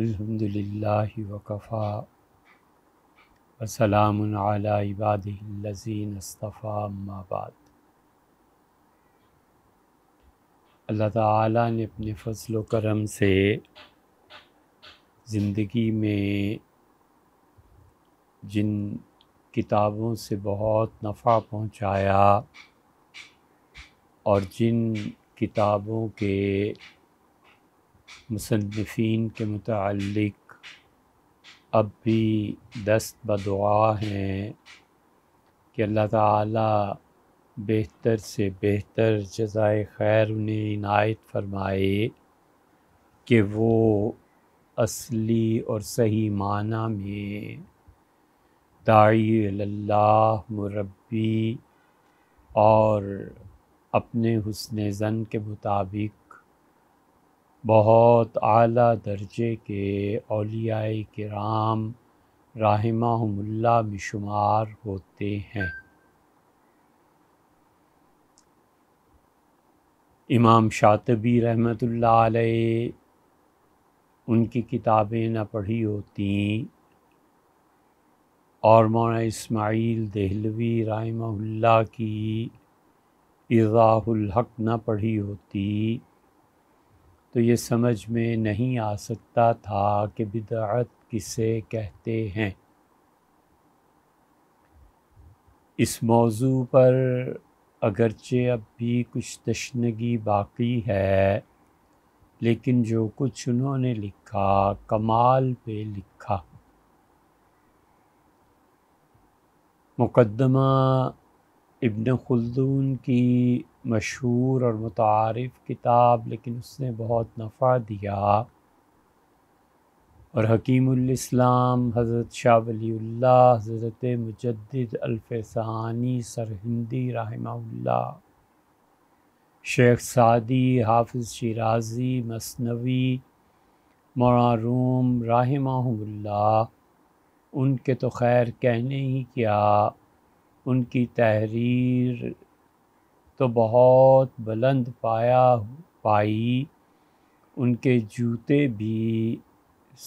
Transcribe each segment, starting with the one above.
अलहमदिल्ला वकफ़ा वसलाम इबादीन अस्तफ़ा माबाद अल्लाह ताला ने अपने फसल करम से ज़िंदगी में जिन किताबों से बहुत नफ़ा पहुँचाया और जिन किताबों के मुसनफ़ीन के मुतलक अब भी दस्त बदुआ हैं कि अल्लाह ताला बेहतर से बेहतर जजाय खैर उन्हें इनायत फरमाए कि वो असली और सही माना में दाईल्ला मुरबी और अपने हुसन ज़न के मुताबिक बहुत आला दर्जे के अलियाई कराम राहमाहमुल्ला में शुमार होते हैं इमाम शातबी रहमतुल्लाह अलैह उनकी किताबें ना पढ़ी होती और मौना इस्माइल दहलवी रहमहुल्ला की इज़ाहुल हक ना पढ़ी होती तो ये समझ में नहीं आ सकता था कि बिदात किसे कहते हैं इस मौजू पर अगरचे अब भी कुछ तशनगी बाकी है लेकिन जो कुछ उन्होंने लिखा कमाल पे लिखा मुकदमा इब्न खुलदून की मशहूर और मुतारफ़ किताब लेकिन उसने बहुत नफ़ा दिया और हकीमस्लाम हज़रत शाह वलील्ला हज़रत मुजद अलफ़ानी सरहिंदी रहमा शेख सादी हाफिज़ शिराजी मसनवी मरारूम रहमा उनके तो खैर कहने ही क्या उनकी तहरीर तो बहुत बुलंद पाया पाई उनके जूते भी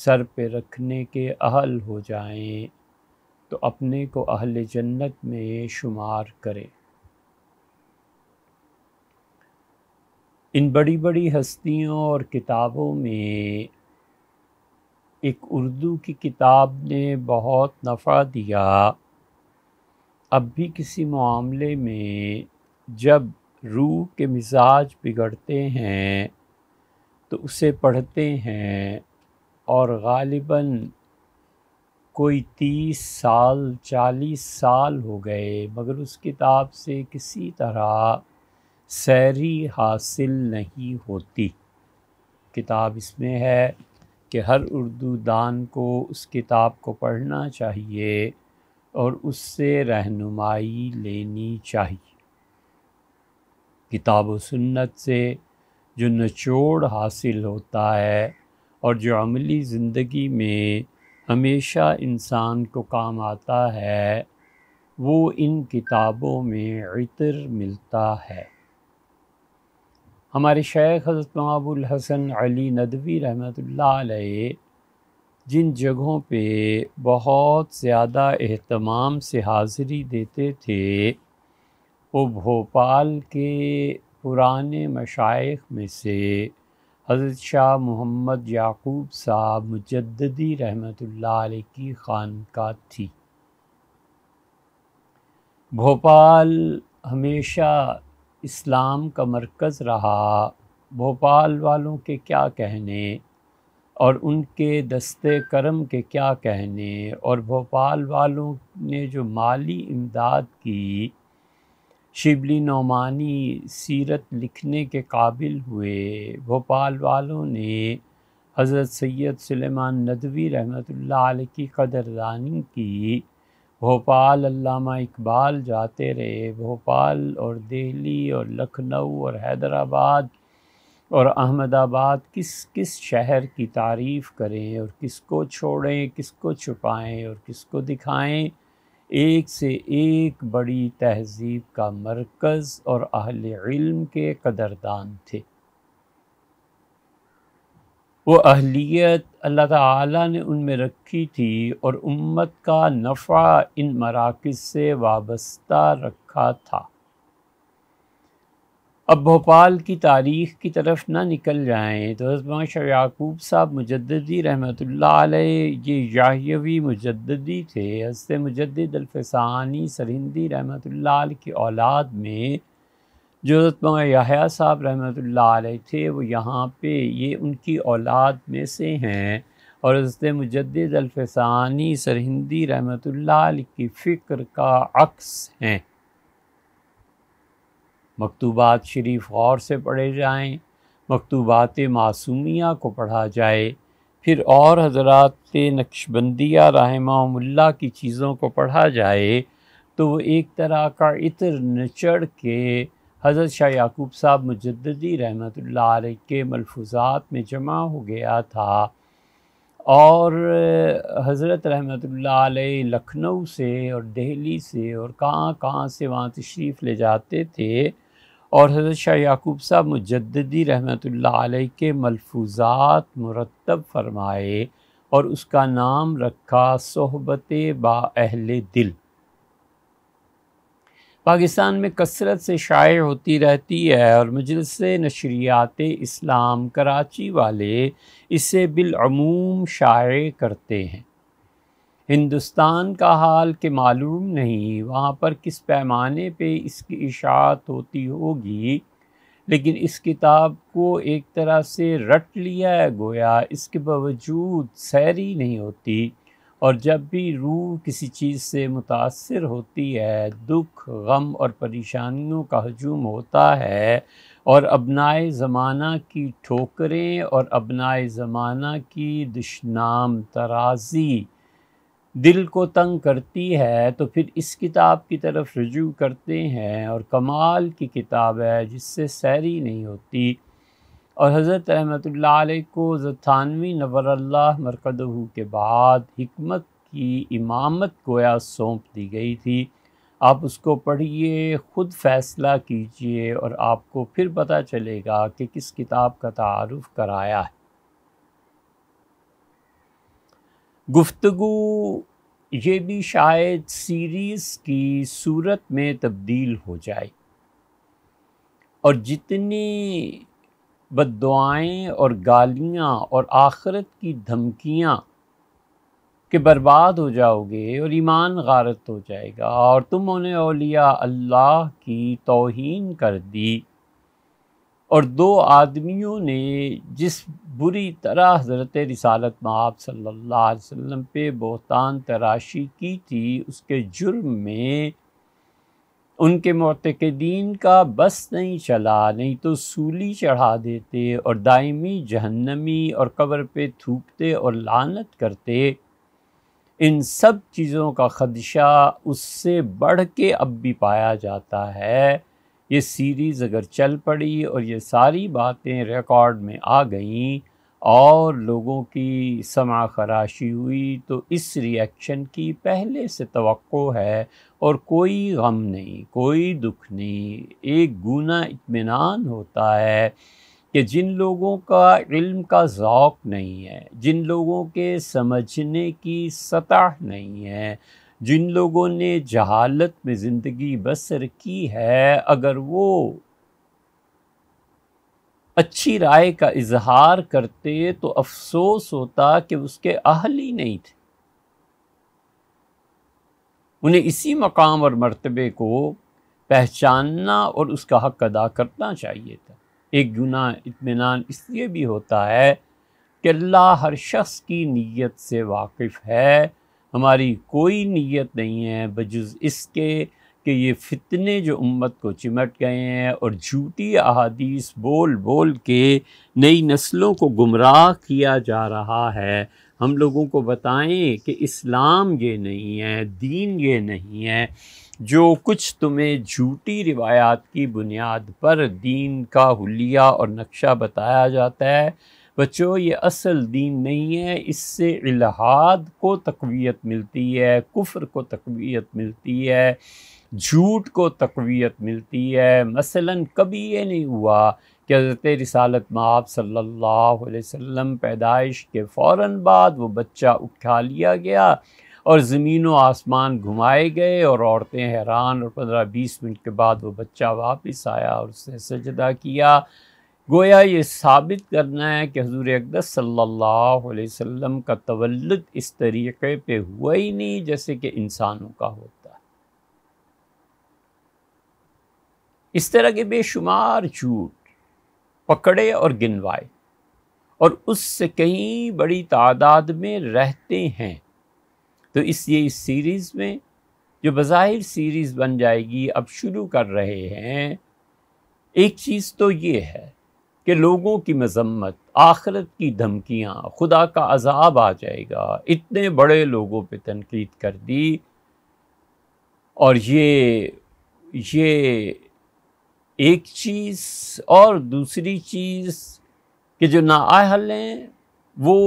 सर पे रखने के अहल हो जाएं तो अपने को अहल जन्नत में शुमार करें इन बड़ी बड़ी हस्तियों और किताबों में एक उर्दू की किताब ने बहुत नफ़ा दिया अब भी किसी मामले में जब रूह के मिजाज बिगड़ते हैं तो उसे पढ़ते हैं और गालिबा कोई तीस साल चालीस साल हो गए मगर उस किताब से किसी तरह सैरी हासिल नहीं होती किताब इसमें है कि हर उर्दू दान को उस किताब को पढ़ना चाहिए और उससे रहनुमाई लेनी चाहिए किताब सुन्नत से जो निचोड़ हासिल होता है और जो अमली ज़िंदगी में हमेशा इंसान को काम आता है वो इन किताबों में इतर मिलता है हमारे शेख हज़रत मबुल हसन अली नदवी रहमत ला जिन जगहों पे बहुत ज़्यादा अहतमाम से हाज़िरी देते थे वो भोपाल के पुराने मशाइ में से हज़रत शाह मोहम्मद याकूब साहब मुजद्दी रहमतुल्लाह अलैह की खानका थी भोपाल हमेशा इस्लाम का मरकज़ रहा भोपाल वालों के क्या कहने और उनके दस्ते करम के क्या कहने और भोपाल वालों ने जो माली इमदाद की शिबली नौमानी सीरत लिखने के काबिल हुए भोपाल वालों ने हज़रत सैयद सुलेमान नदवी रहमत की कदरदानी की भोपाल अल्लामा इकबाल जाते रहे भोपाल और दिल्ली और लखनऊ और हैदराबाद और अहमदाबाद किस किस शहर की तारीफ़ करें और किसको छोड़ें किसको छुपाएं और किसको दिखाएं एक से एक बड़ी तहजीब का मरकज़ और अहल इल्म के कदरदान थे वो अहलियत अल्लाह ताला ने उनमें रखी थी और उम्मत का नफ़ा इन मराकज़ से वाबस्ता रखा था अब भोपाल की तारीख़ की तरफ ना निकल जाएँ तो हजमा शाह याकूब साहब मुजदी रहमत ये याहवी मुजद्दी थे हजत मुजद अलफसानी सरहिंदी रहमत की औलाद में जो हजमा याहिया साहब रहमत थे वो यहाँ पे ये उनकी औलाद में से हैं और हजत मुजद अलफसानी सरहिंदी रहमत की फ़िक्र का अक्स हैं मकतूबात शरीफ गौर से पढ़े जाएं मकतूबात मासूमिया को पढ़ा जाए फिर और हजरात नक्शबंदिया रहमा की चीज़ों को पढ़ा जाए तो वो एक तरह का इतर नचड़ के हज़रत शाह याकूब साहब मुजद्दी रहमत के मलफूजात में जमा हो गया था और हज़रत रहमत लखनऊ से और दिल्ली से और कहाँ कहाँ से वहाँ तशरीफ़ ले जाते थे और हज़रत शाह याकूब साहब मुजदी रहमत के मलफूजात मुरतब फरमाए और उसका नाम रखा सहबत बाहल दिल पाकिस्तान में कसरत से शाये होती रहती है और मजलस नशरियात इस्लाम कराची वाले इसे बिलूम शाये करते हैं हिंदुस्तान का हाल के मालूम नहीं वहाँ पर किस पैमाने पे इसकी इशात होती होगी लेकिन इस किताब को एक तरह से रट लिया है गोया इसके बावजूद सैरी नहीं होती और जब भी रूह किसी चीज़ से मुतासर होती है दुख गम और परेशानियों का हजूम होता है और अपनाए ज़माना की ठोकरें और अपनाए ज़माना की दुश्नाम तराजी दिल को तंग करती है तो फिर इस किताब की तरफ रजू करते हैं और कमाल की किताब है जिससे सैरी नहीं होती और हज़रत रहमत को जतानवी नवरल्ला मरकदहू के बाद हमत की इमामत गोया सौंप दी गई थी आप उसको पढ़िए ख़ुद फ़ैसला कीजिए और आपको फिर पता चलेगा कि किस किताब का तारफ़ कराया है गुफ्तु ये भी शायद सीरीज़ की सूरत में तब्दील हो जाए और जितनी बद और गालियाँ और आखरत की धमकियाँ कि बर्बाद हो जाओगे और ईमान गारत हो जाएगा और तुम उन्हें अलिया अल्लाह की तोहन कर दी और दो आदमियों ने जिस बुरी तरह हज़रत रिसालत आप सल्लल्लाहु अलैहि वसल्लम पे बोहतान तराशी की थी उसके जुर्म में उनके मतकदीन का बस नहीं चला नहीं तो सूली चढ़ा देते और दायमी जहन्नमी और कब्र पे थूकते और लानत करते इन सब चीज़ों का खदशा उससे बढ़ के अब भी पाया जाता है ये सीरीज़ अगर चल पड़ी और ये सारी बातें रिकॉर्ड में आ गईं और लोगों की समा खराशी हुई तो इस रिएक्शन की पहले से तो है और कोई गम नहीं कोई दुख नहीं एक गुना इतमान होता है कि जिन लोगों का इल्म का जौक़ नहीं है जिन लोगों के समझने की सतह नहीं है जिन लोगों ने जहालत में ज़िंदगी बसर की है अगर वो अच्छी राय का इजहार करते तो अफसोस होता कि उसके अहल ही नहीं थे उन्हें इसी मकाम और मर्तबे को पहचानना और उसका हक अदा करना चाहिए था एक गुना इतमान इसलिए भी होता है कि अल्लाह हर शख्स की नीयत से वाकिफ़ है हमारी कोई नीयत नहीं है बजुज इसके कि ये फितने जो उम्मत को चिमट गए हैं और झूठी अहादीस बोल बोल के नई नस्लों को गुमराह किया जा रहा है हम लोगों को बताएं कि इस्लाम ये नहीं है दीन ये नहीं है जो कुछ तुम्हें झूठी रिवायात की बुनियाद पर दीन का हुलिया और नक्शा बताया जाता है बच्चों ये असल दीन नहीं है इससे इलाहाद को तकवीत मिलती है कुफ्र को तकवीत मिलती है झूठ को तकवीत मिलती है मसलन कभी ये नहीं हुआ कि हज़रत रिसालत माप सल्लल्लाहु अलैहि वसल्लम पैदाइश के फ़ौर बाद वो बच्चा उठा लिया गया और ज़मीन व आसमान घुमाए गए और औरतें हैरान और पंद्रह बीस मिनट के बाद वो बच्चा वापस आया और उसने सजदा किया गोया ये साबित करना है कि हजूर अकदस सल्लल्लाहु अलैहि वसल्लम का तवल्लुद इस तरीक़े पे हुआ ही नहीं जैसे कि इंसानों का होता इस तरह के बेशुमार झूठ पकड़े और गिनवाए और उससे कई बड़ी तादाद में रहते हैं तो इसलिए इस सीरीज़ में जो बज़ाहिर सीरीज़ बन जाएगी अब शुरू कर रहे हैं एक चीज़ तो ये है कि लोगों की मजम्मत आखरत की धमकियाँ खुदा का अजाब आ जाएगा इतने बड़े लोगों पर तनकीद कर दी और ये ये एक चीज़ और दूसरी चीज़ कि जो नाअहल हैं वो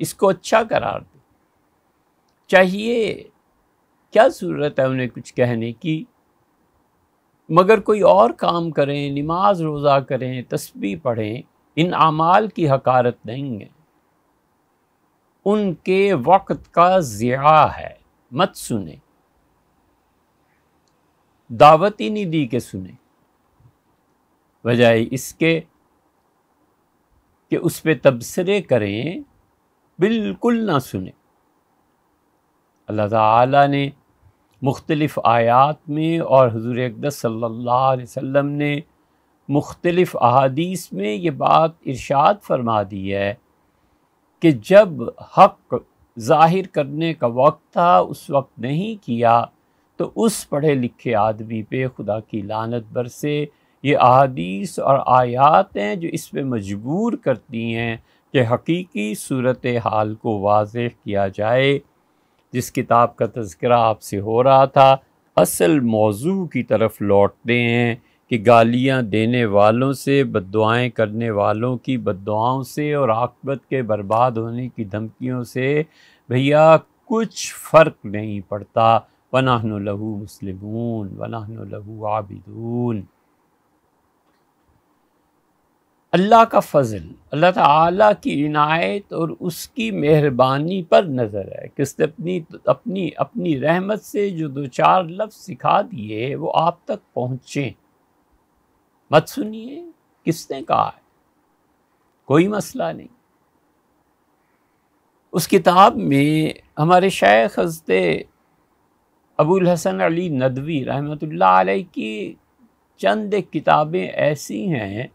इसको अच्छा करार दें चाहिए क्या ज़रूरत है उन्हें कुछ कहने की मगर कोई और काम करें नमाज रोज़ा करें तस्बी पढ़ें इन आमाल की हकारत नहीं है उनके वक्त का ज़िया है मत सुने दावत ही नहीं दी के सुने बजाय इसके कि उस पर तबसरे करें बिल्कुल ना सुने अल्लाह ताला ने मुख्तलिफ़ आयात में और हजूर अकदर सल्ला वम ने मुख्तलिफ़ अहादीस में ये बात इर्शाद फरमा दी है कि जब हक़ ज़ाहिर करने का वक्त था उस वक्त नहीं किया तो उस पढ़े लिखे आदमी पे खुदा की लानत बरसे ये अहादीस और आयात हैं जो इस पर मजबूर करती हैं कि हकीकी सूरत हाल को वाज किया जाए जिस किताब का तस्करा आपसे हो रहा था असल मौजू की तरफ लौटते हैं कि गालियाँ देने वालों से बदुआएँ करने वालों की बदुआओं से और आकबत के बर्बाद होने की धमकियों से भैया कुछ फ़र्क नहीं पड़ता वनाहन लहू मुस्लिमून वनाहन लहू आबिदून अल्लाह का फजल अल्लाह ताला की इनायत और उसकी मेहरबानी पर नज़र है कि उसने अपनी अपनी अपनी रहमत से जो दो चार लफ्ज़ सिखा दिए वो आप तक पहुँचें मत सुनिए किसने कहा है कोई मसला नहीं उस किताब में हमारे शेख हजरत अबुल हसन अली नदवी रहमतुल्लाह अलैह की चंद किताबें ऐसी हैं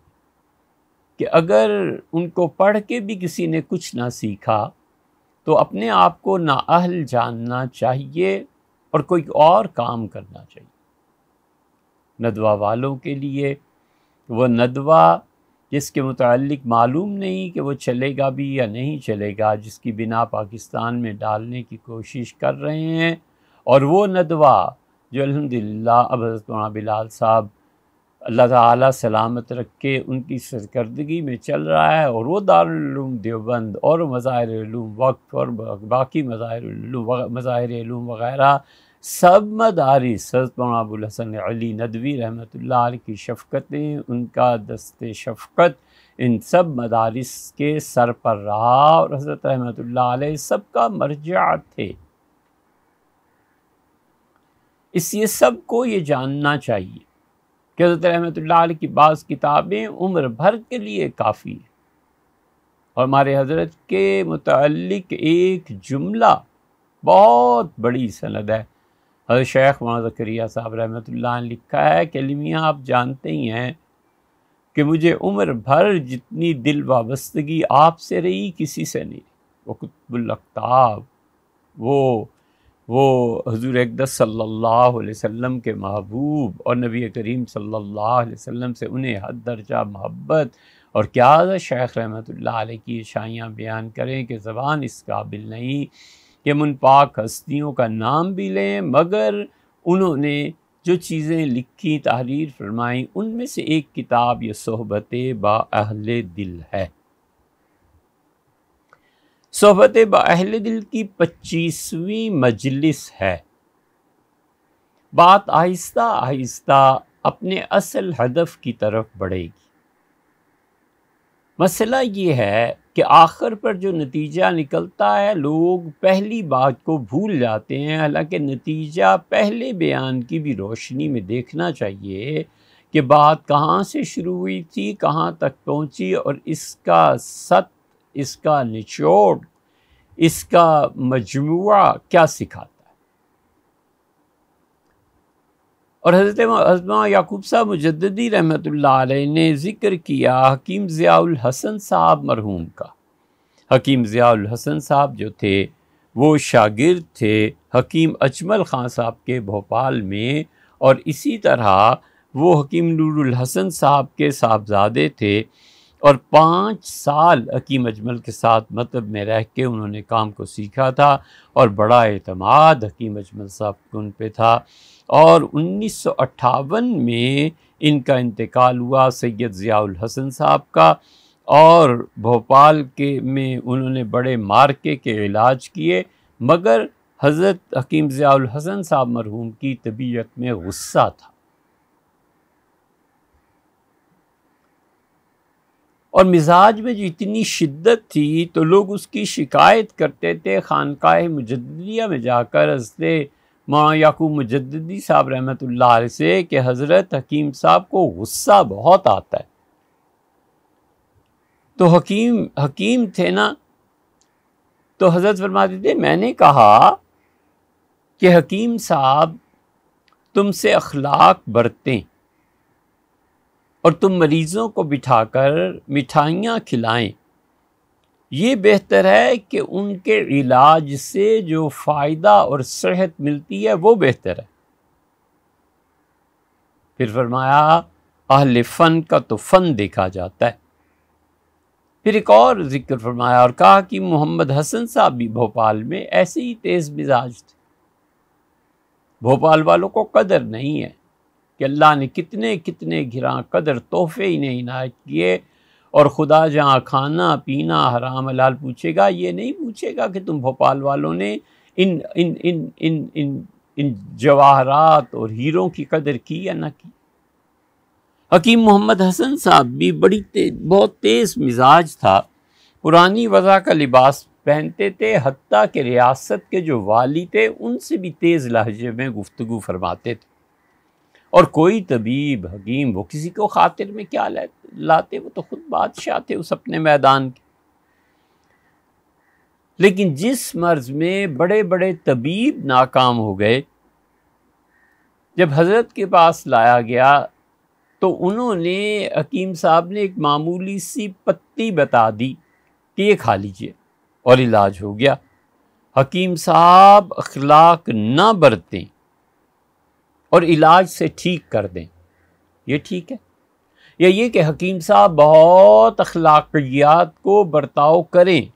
कि अगर उनको पढ़ के भी किसी ने कुछ ना सीखा तो अपने आप को नाअहल जानना चाहिए और कोई और काम करना चाहिए नदवा वालों के लिए वह नदवा जिसके मतलब मालूम नहीं कि वो चलेगा भी या नहीं चलेगा जिसकी बिना पाकिस्तान में डालने की कोशिश कर रहे हैं और वो नदवा जो अलहमदिल्ला अब हजरत बिलाल साहब अल्लाह तलामत सलामत रख के उनकी सरकर्दगी में चल रहा है और वो दारूम देवबंद और मज़ाहिर वक्फ और बाकी मज़ाहिर मज़ाहिर वगैरह सब मदारिस सरत मबूल हसन अली नदवी रहमत की शफ़क़तें उनका दस्त शफ़क़त इन सब मदारस के सर पर रहा और हज़रत रहमत सबका मरजा थे इसलिए सबको ये जानना चाहिए कि हज़रत रहमत की बाज़ किताबें उम्र भर के लिए काफ़ी हैं और हमारे हजरत के मतलब एक जुमला बहुत बड़ी सनद है हजरत शेख मौलाना साहब रहमत ने लिखा है कि अलमिया आप जानते ही हैं कि मुझे उम्र भर जितनी दिल वाबस्तगी आपसे रही किसी से नहीं वो कुतबुल्ताब वो वो हजूर अकदस सल्ला अलैहि के महबूब और नबी करीम सल्ला वम से उन्हें हद दर्जा मोहब्बत और क्या शेख रहमत की शाइयाँ बयान करें कि ज़बान इस काबिल नहीं कि हम उन पाक हस्तियों का नाम भी लें मगर उन्होंने जो चीज़ें लिखी तहरीर फरमाईं उनमें से एक किताब यह सहबत बाहल दिल है सोहबत बहल दिल की पच्चीसवीं मजलिस है बात आहिस्ता आहिस्ता अपने असल हदफ की तरफ बढ़ेगी मसला ये है कि आखिर पर जो नतीजा निकलता है लोग पहली बात को भूल जाते हैं हालांकि नतीजा पहले बयान की भी रोशनी में देखना चाहिए कि बात कहाँ से शुरू हुई थी कहाँ तक पहुँची और इसका सत इसका निचोड़ इसका मजमु क्या सिखाता है और हजरत हजमा याकूब साहब मुजदी रहमत ने ज़िक्र किया हकीम ज़ियाउल हसन साहब मरहूम का हकीम ज़ियाउल हसन साहब जो थे वो शागिर्द थे हकीम अजमल ख़ान साहब के भोपाल में और इसी तरह वो हकीम नूरुल हसन साहब के साहबजादे थे और पाँच साल हकीम अजमल के साथ मतलब में रह के उन्होंने काम को सीखा था और बड़ा अतमाद हकीम अजमल साहब उन पर था और उन्नीस सौ अट्ठावन में इनका इंतकाल हुआ सैयद ज़ियाउल हसन साहब का और भोपाल के में उन्होंने बड़े मार्के के इलाज किए मगर हज़रत हकीम ज़ियाउल हसन साहब मरहूम की तबीयत में गुस्सा था और मिजाज में जो इतनी शिद्दत थी तो लोग उसकी शिकायत करते थे ख़ानक़ाह मुजदिया में जाकर हंसते माँ याकूब मुजद्दी साहब रहमत से कि हज़रत हकीम साहब को गुस्सा बहुत आता है तो हकीम हकीम थे ना तो हज़रत फरमाते थे मैंने कहा कि हकीम साहब तुमसे अखलाक बरतें और तुम मरीज़ों को बिठाकर मिठाइयाँ खिलाएं ये बेहतर है कि उनके इलाज से जो फ़ायदा और सेहत मिलती है वो बेहतर है फिर फरमाया अहल फ़न का तो फ़न देखा जाता है फिर एक और जिक्र फरमाया और कहा कि मोहम्मद हसन साहब भी भोपाल में ऐसे ही तेज़ मिजाज थे भोपाल वालों को कदर नहीं है कि अल्लाह ने कितने कितने घिरा कदर तोहफे इन्हें इनायत किए और खुदा जहाँ खाना पीना हराम हलाल पूछेगा ये नहीं पूछेगा कि तुम भोपाल वालों ने इन इन इन इन इन इन जवाहरात और हीरों की कदर की या ना की हकीम मोहम्मद हसन साहब भी बड़ी ते, बहुत तेज़ मिजाज था पुरानी वज़ा का लिबास पहनते थे हती के रियासत के जो वाली थे उनसे भी तेज़ लहजे में गुफ्तु फरमाते थे और कोई तबीब हकीम वो किसी को खातिर में क्या लाते वो तो खुद बादशाह थे उस अपने मैदान के लेकिन जिस मर्ज में बड़े बड़े तबीब नाकाम हो गए जब हज़रत के पास लाया गया तो उन्होंने हकीम साहब ने एक मामूली सी पत्ती बता दी कि ये खा लीजिए और इलाज हो गया हकीम साहब अखलाक ना बरतें और इलाज से ठीक कर दें ये ठीक है या ये कि हकीम साहब बहुत अखलाकियात को बर्ताव करें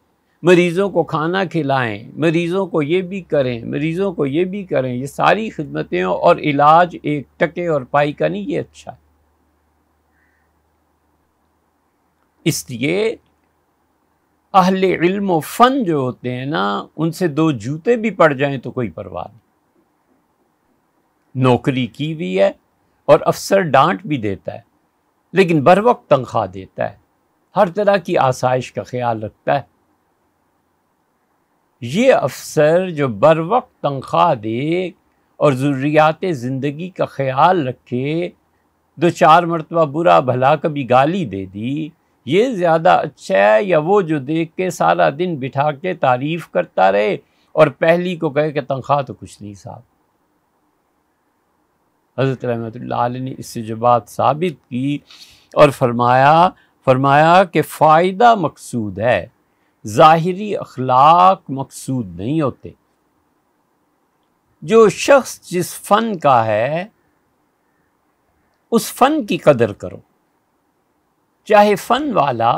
मरीज़ों को खाना खिलाएं मरीज़ों को ये भी करें मरीज़ों को ये भी करें ये सारी खिदमतें और इलाज एक टके और पाई का नहीं ये अच्छा है इसलिए अहल इल्म फ़न जो होते हैं ना उनसे दो जूते भी पड़ जाएं तो कोई परवाह नहीं नौकरी की हुई है और अफसर डांट भी देता है लेकिन बर वक्त तनख्वाह देता है हर तरह की आसाइश का ख्याल रखता है ये अफसर जो बर वक्त तनख्वाह दे और ज़रूरियात ज़िंदगी का ख्याल रखे दो चार मरतबा बुरा भला कभी गाली दे दी ये ज़्यादा अच्छा है या वो जो देख के सारा दिन बिठा के तारीफ़ करता रहे और पहली को कहे कि तनख्वाह तो कुछ नहीं साहब हज़रत रहमत ने इससे जो बात साबित की और फरमाया फरमाया कि फ़ायदा मकसूद है ज़ाहरी अखलाक मकसूद नहीं होते जो शख्स जिस फ़न का है उस फ़न की कदर करो चाहे फ़न वाला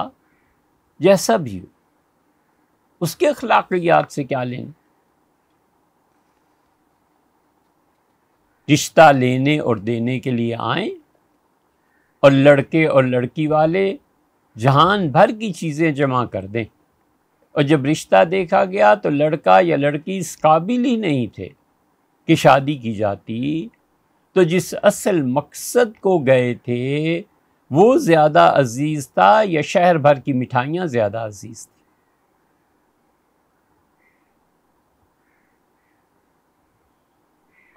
जैसा भी हो उसके अखलाकियात से क्या लेंगे रिश्ता लेने और देने के लिए आएं और लड़के और लड़की वाले जहान भर की चीज़ें जमा कर दें और जब रिश्ता देखा गया तो लड़का या लड़की इस काबिल ही नहीं थे कि शादी की जाती तो जिस असल मकसद को गए थे वो ज़्यादा अजीज़ था या शहर भर की मिठाइयाँ ज़्यादा अजीज़ थी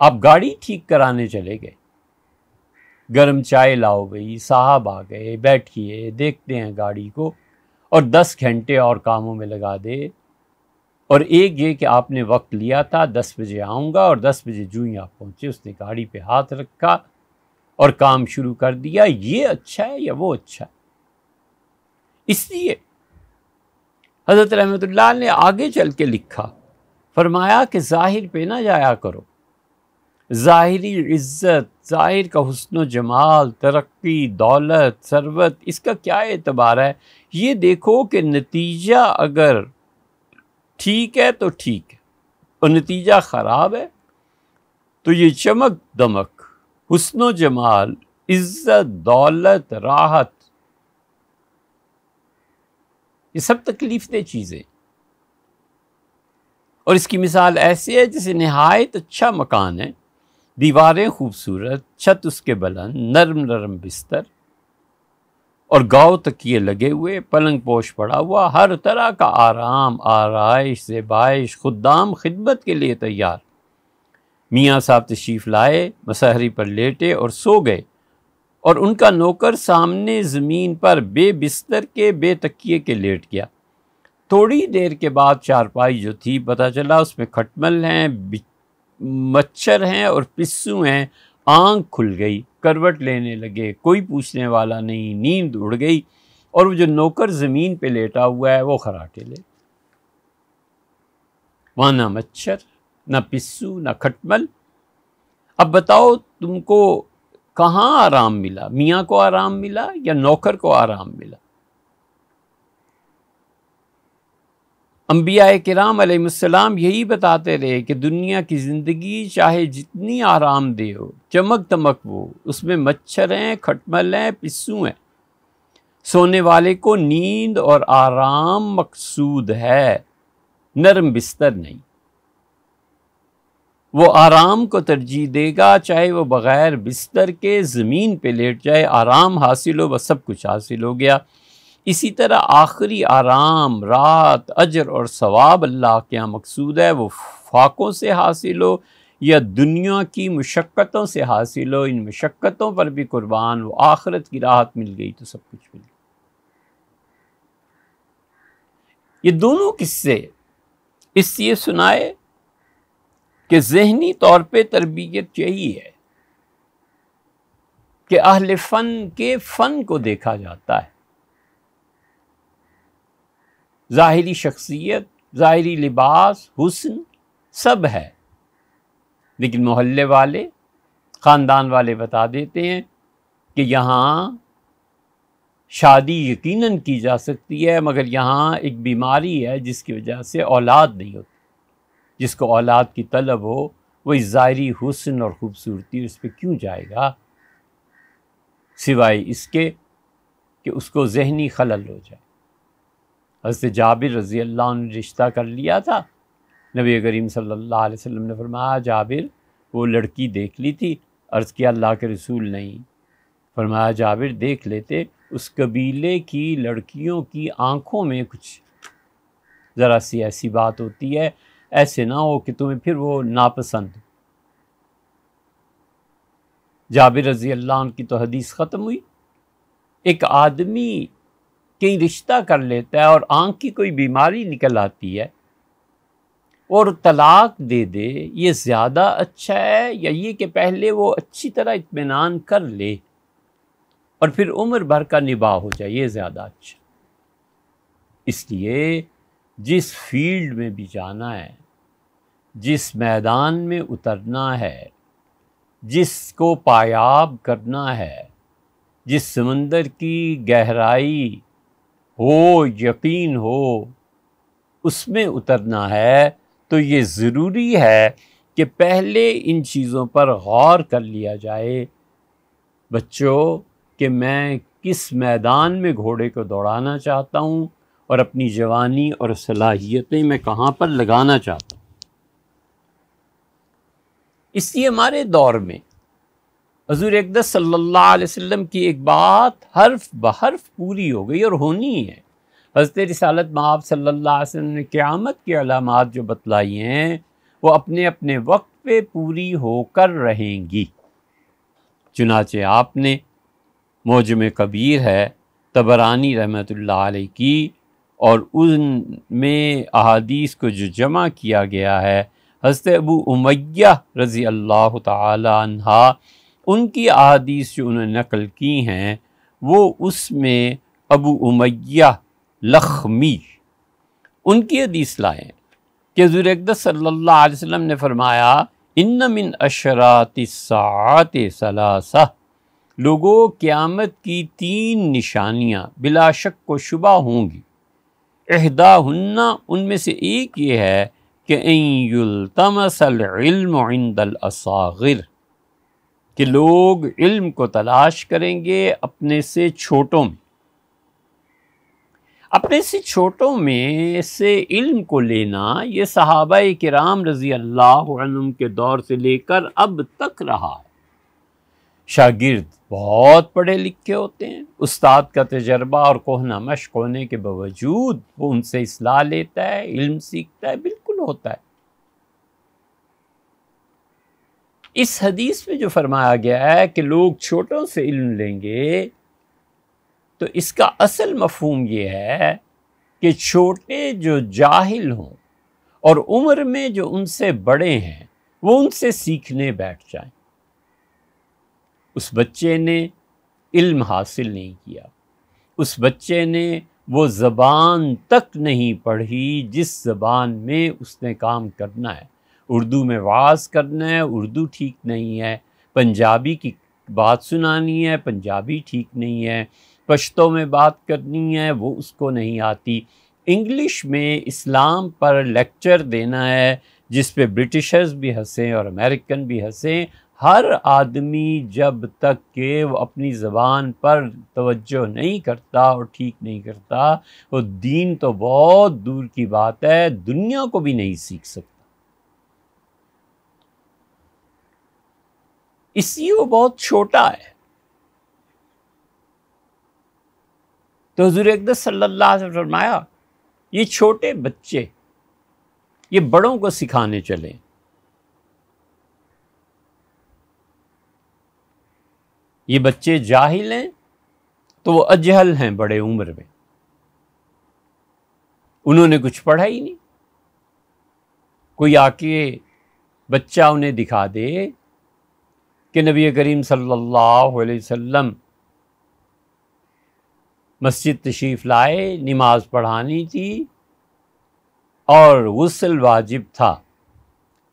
आप गाड़ी ठीक कराने चले गए गर्म चाय लाओ भाई साहब आ गए बैठिए देखते हैं गाड़ी को और दस घंटे और कामों में लगा दे और एक ये कि आपने वक्त लिया था दस बजे आऊँगा और दस बजे जू ही आप पहुँचे उसने गाड़ी पे हाथ रखा और काम शुरू कर दिया ये अच्छा है या वो अच्छा है इसलिए हज़रत रहमत ने आगे चल के लिखा फरमाया कि जाहिर पे ना जाया करो ज़ाहरी इज़्ज़त ज़ाहिर का हसन जमाल तरक्की दौलत सरवत इसका क्या एतबार है ये देखो कि नतीजा अगर ठीक है तो ठीक है और नतीजा ख़राब है तो ये चमक दमक हसन जमाल इज़्ज़त दौलत राहत ये सब तकलीफ दे चीज़ें और इसकी मिसाल ऐसी है जैसे नहायत अच्छा मकान है दीवारें खूबसूरत छत उसके बलन नरम नरम बिस्तर और गाँव तकिए लगे हुए पलंग पोश पड़ा हुआ हर तरह का आराम आरइश जेबाइश खुदाम खिदमत के लिए तैयार मियाँ साहब तशीफ़ लाए मसहरी पर लेटे और सो गए और उनका नौकर सामने ज़मीन पर बेबिस्तर के तकिए के लेट गया थोड़ी देर के बाद चारपाई जो थी पता चला उसमें खटमल हैं मच्छर हैं और पिस्सू हैं आंख खुल गई करवट लेने लगे कोई पूछने वाला नहीं नींद उड़ गई और वो जो नौकर ज़मीन पे लेटा हुआ है वो खराटे ले वहाँ ना मच्छर ना पिस्सू ना खटमल अब बताओ तुमको कहाँ आराम मिला मियाँ को आराम मिला या नौकर को आराम मिला अम्बिया कराम यही बताते रहे कि दुनिया की ज़िंदगी चाहे जितनी आरामदेह हो चमक दमक वो उसमें मच्छर हैं खटमल हैं पिस्सू हैं सोने वाले को नींद और आराम मकसूद है नरम बिस्तर नहीं वो आराम को तरजीह देगा चाहे वो बग़ैर बिस्तर के ज़मीन पे लेट जाए आराम हासिल हो वह सब कुछ हासिल हो गया इसी तरह आखिरी आराम रात अजर और सवाब अल्लाह के यहाँ मकसूद है वो फाकों से हासिल हो या दुनिया की मशक्क़तों से हासिल हो इन मशक्क़तों पर भी कुर्बान वो आखरत की राहत मिल गई तो सब कुछ मिल गया ये दोनों किस्से इसलिए सुनाए कि जहनी तौर पे तरबियत यही है कि अहल फ़न के फ़न को देखा जाता है ज़ाहरी शख्सियत ज़ाहरी लिबास हुसन सब है लेकिन मोहल्ले वाले ख़ानदान वाले बता देते हैं कि यहाँ शादी यकीनन की जा सकती है मगर यहाँ एक बीमारी है जिसकी वजह से औलाद नहीं होती जिसको औलाद की तलब हो वो इस ज़ाहरी हुसन और ख़ूबसूरती उस पर क्यों जाएगा सिवाय इसके कि उसको जहनी खलल हो जाए हज़रत जाबिर रज़ी अल्लाह ने रिश्ता कर लिया था नबी करीम सल्लल्लाहु अलैहि वसल्लम ने फरमाया जाबिर वो लड़की देख ली थी अर्ज़ किया अल्लाह के रसूल नहीं फरमाया जाबिर देख लेते उस कबीले की लड़कियों की आँखों में कुछ ज़रा सी ऐसी बात होती है ऐसे ना हो कि तुम्हें फिर वो नापसंद जाबिर रज़ी अल्लाह उनकी तो हदीस ख़त्म हुई एक आदमी कहीं रिश्ता कर लेता है और आँख की कोई बीमारी निकल आती है और तलाक दे दे ये ज़्यादा अच्छा है या ये कि पहले वो अच्छी तरह इतमान कर ले और फिर उम्र भर का निभा हो जाए ये ज़्यादा अच्छा इसलिए जिस फील्ड में भी जाना है जिस मैदान में उतरना है जिसको पायाब करना है जिस समंदर की गहराई हो यकीन हो उसमें उतरना है तो ये ज़रूरी है कि पहले इन चीज़ों पर गौर कर लिया जाए बच्चों कि मैं किस मैदान में घोड़े को दौड़ाना चाहता हूँ और अपनी जवानी और सलाहियतें मैं कहाँ पर लगाना चाहता हूँ इसलिए हमारे दौर में हजूर अकदस सल्ला की एक बात हर्फ बहर्फ पूरी हो गई और होनी है हजरत रिसालत माब सल्ला वसम ने क़्यामत की अलामत जो बतलाई हैं वो अपने अपने वक्त पे पूरी होकर रहेंगी चुनाचे आपने मौजम कबीर है तबरानी रहमत की और उनमें अहादीस को जो जमा किया गया है हजरत अबू उमैया रज़ी अल्लाह तहा उनकी अदीस जो उन्होंने नकल की हैं वो उसमें अबू उमैया लखमी उनकी अदीस लाए कि हजूर अकदस सल्लल्लाहु ने फरमाया इन मिन अशरात सात सलासा लोगों क़्यामत की तीन निशानियाँ बिला शक को शुबा होंगी अहदा हन्ना उनमें से एक ये है कि तमसल इल्म इंदल असागिर कि लोग इल्म को तलाश करेंगे अपने से छोटों में अपने से छोटों में से इल्म को लेना ये सहाबा कराम रज़ी अल्लाह के दौर से लेकर अब तक रहा है शागिर्द बहुत पढ़े लिखे होते हैं उस्ताद का तजर्बा और कोहना मश्क होने के बावजूद वो उनसे असलाह लेता है इल्म सीखता है बिल्कुल होता है इस हदीस में जो फरमाया गया है कि लोग छोटों से इल्म लेंगे तो इसका असल मफहम यह है कि छोटे जो जाहिल हों और उम्र में जो उनसे बड़े हैं वो उनसे सीखने बैठ जाएं उस बच्चे ने इल्म हासिल नहीं किया उस बच्चे ने वो ज़बान तक नहीं पढ़ी जिस ज़बान में उसने काम करना है उर्दू में वाज करना है उर्दू ठीक नहीं है पंजाबी की बात सुनानी है पंजाबी ठीक नहीं है पश्तो में बात करनी है वो उसको नहीं आती इंग्लिश में इस्लाम पर लेक्चर देना है जिस पे ब्रिटिशर्स भी हंसें और अमेरिकन भी हंसें हर आदमी जब तक के वो अपनी ज़बान पर तवज्जो नहीं करता और ठीक नहीं करता वो दीन तो बहुत दूर की बात है दुनिया को भी नहीं सीख सकता इसी वो बहुत छोटा है तो हजूर अकदस सल्लल्लाहु फरमाया ये छोटे बच्चे ये बड़ों को सिखाने चले ये बच्चे जाहिल हैं तो वो अजहल हैं बड़े उम्र में उन्होंने कुछ पढ़ा ही नहीं कोई आके बच्चा उन्हें दिखा दे कि नबी करीम सल्लल्लाहु अलैहि वसल्लम मस्जिद तशरीफ़ लाए नमाज पढ़ानी थी और गसल वाजिब था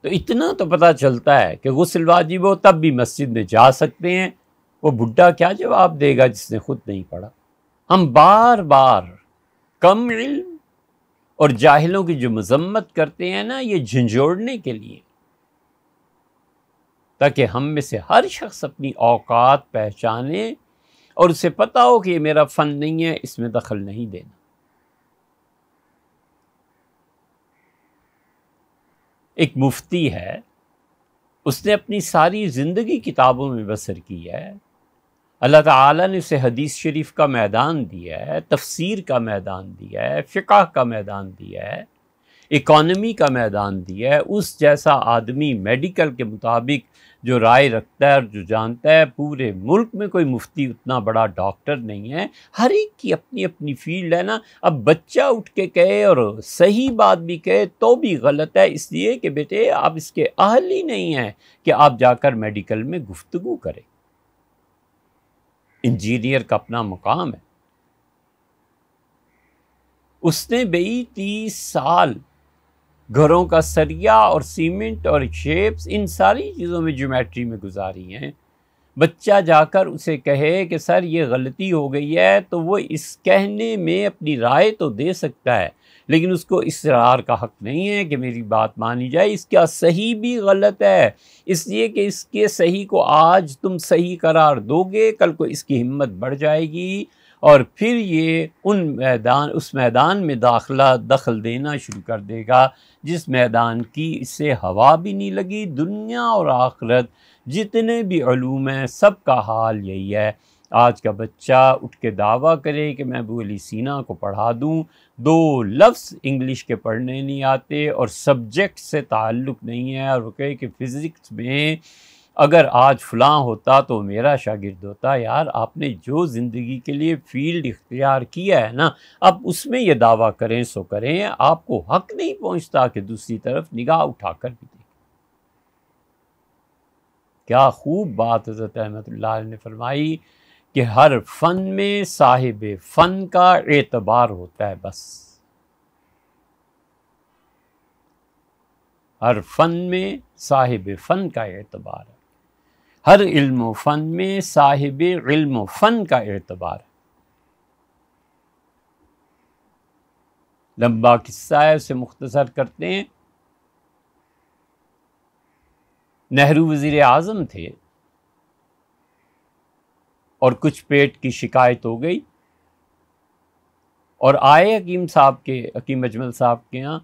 तो इतना तो पता चलता है कि गसल वाजिब हो तब भी मस्जिद में जा सकते हैं वो बुढ़ा क्या जवाब देगा जिसने खुद नहीं पढ़ा हम बार बार कम इल्म और जाहिलों की जो मजम्मत करते हैं ना ये झंझोड़ने के लिए ताकि हम में से हर शख्स अपनी औकात पहचाने और उसे पता हो कि ये मेरा फ़न नहीं है इसमें दखल नहीं देना एक मुफ्ती है उसने अपनी सारी ज़िंदगी किताबों में बसर की है अल्लाह ताला ने उसे हदीस शरीफ का मैदान दिया है तफसीर का मैदान दिया है फ़िका का मैदान दिया है इकॉनमी का मैदान दिया है उस जैसा आदमी मेडिकल के मुताबिक जो राय रखता है और जो जानता है पूरे मुल्क में कोई मुफ्ती उतना बड़ा डॉक्टर नहीं है हर एक की अपनी अपनी फील्ड है ना अब बच्चा उठ के कहे और सही बात भी कहे तो भी गलत है इसलिए कि बेटे आप इसके अहल ही नहीं हैं कि आप जाकर मेडिकल में गुफ्तु करें इंजीनियर का अपना मुकाम है उसने बेई तीस साल घरों का सरिया और सीमेंट और शेप्स इन सारी चीज़ों में जोमेट्री में गुजारी हैं बच्चा जाकर उसे कहे कि सर ये गलती हो गई है तो वो इस कहने में अपनी राय तो दे सकता है लेकिन उसको इसरार का हक नहीं है कि मेरी बात मानी जाए इसका सही भी गलत है इसलिए कि इसके सही को आज तुम सही करार दोगे कल को इसकी हिम्मत बढ़ जाएगी और फिर ये उन मैदान उस मैदान में दाखला दखल देना शुरू कर देगा जिस मैदान की इससे हवा भी नहीं लगी दुनिया और आखरत जितने भी ूम हैं सब का हाल यही है आज का बच्चा उठ के दावा करे कि मैं अबू अली सीना को पढ़ा दूं दो लफ्ज़ इंग्लिश के पढ़ने नहीं आते और सब्जेक्ट से ताल्लुक़ नहीं है और वो कहे कि फ़िज़िक्स में अगर आज फलां होता तो मेरा शागिर्द होता यार आपने जो ज़िंदगी के लिए फील्ड इख्तियार किया है ना अब उसमें यह दावा करें सो करें आपको हक नहीं पहुंचता कि दूसरी तरफ निगाह उठा कर भी दें क्या खूब बात हज़रत अहमद ने फरमाई कि हर फ़न में साहिब फ़न का एतबार होता है बस हर फ़न में साहिब फ़न का एतबार है हर इल्म फ़न में साहिब इल्म फ़न का एतबार लंबा किस्सा है उसे मुख्तसर करते हैं नेहरू वज़ी अजम थे और कुछ पेट की शिकायत हो गई और आए हकीम साहब के हकीम अजमल साहब के यहाँ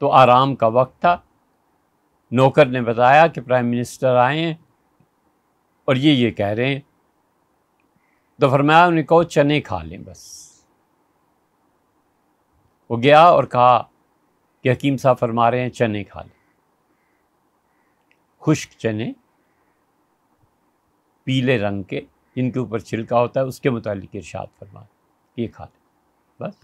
तो आराम का वक्त था नौकर ने बताया कि प्राइम मिनिस्टर आए हैं और ये ये कह रहे हैं तो फरमाया उन्हें कहो चने खा लें बस वो गया और कहा कि हकीम साहब फरमा रहे हैं चने खा लें खुश्क चने पीले रंग के जिनके ऊपर छिलका होता है उसके मुतालिक इरशाद फरमा ये खा लें बस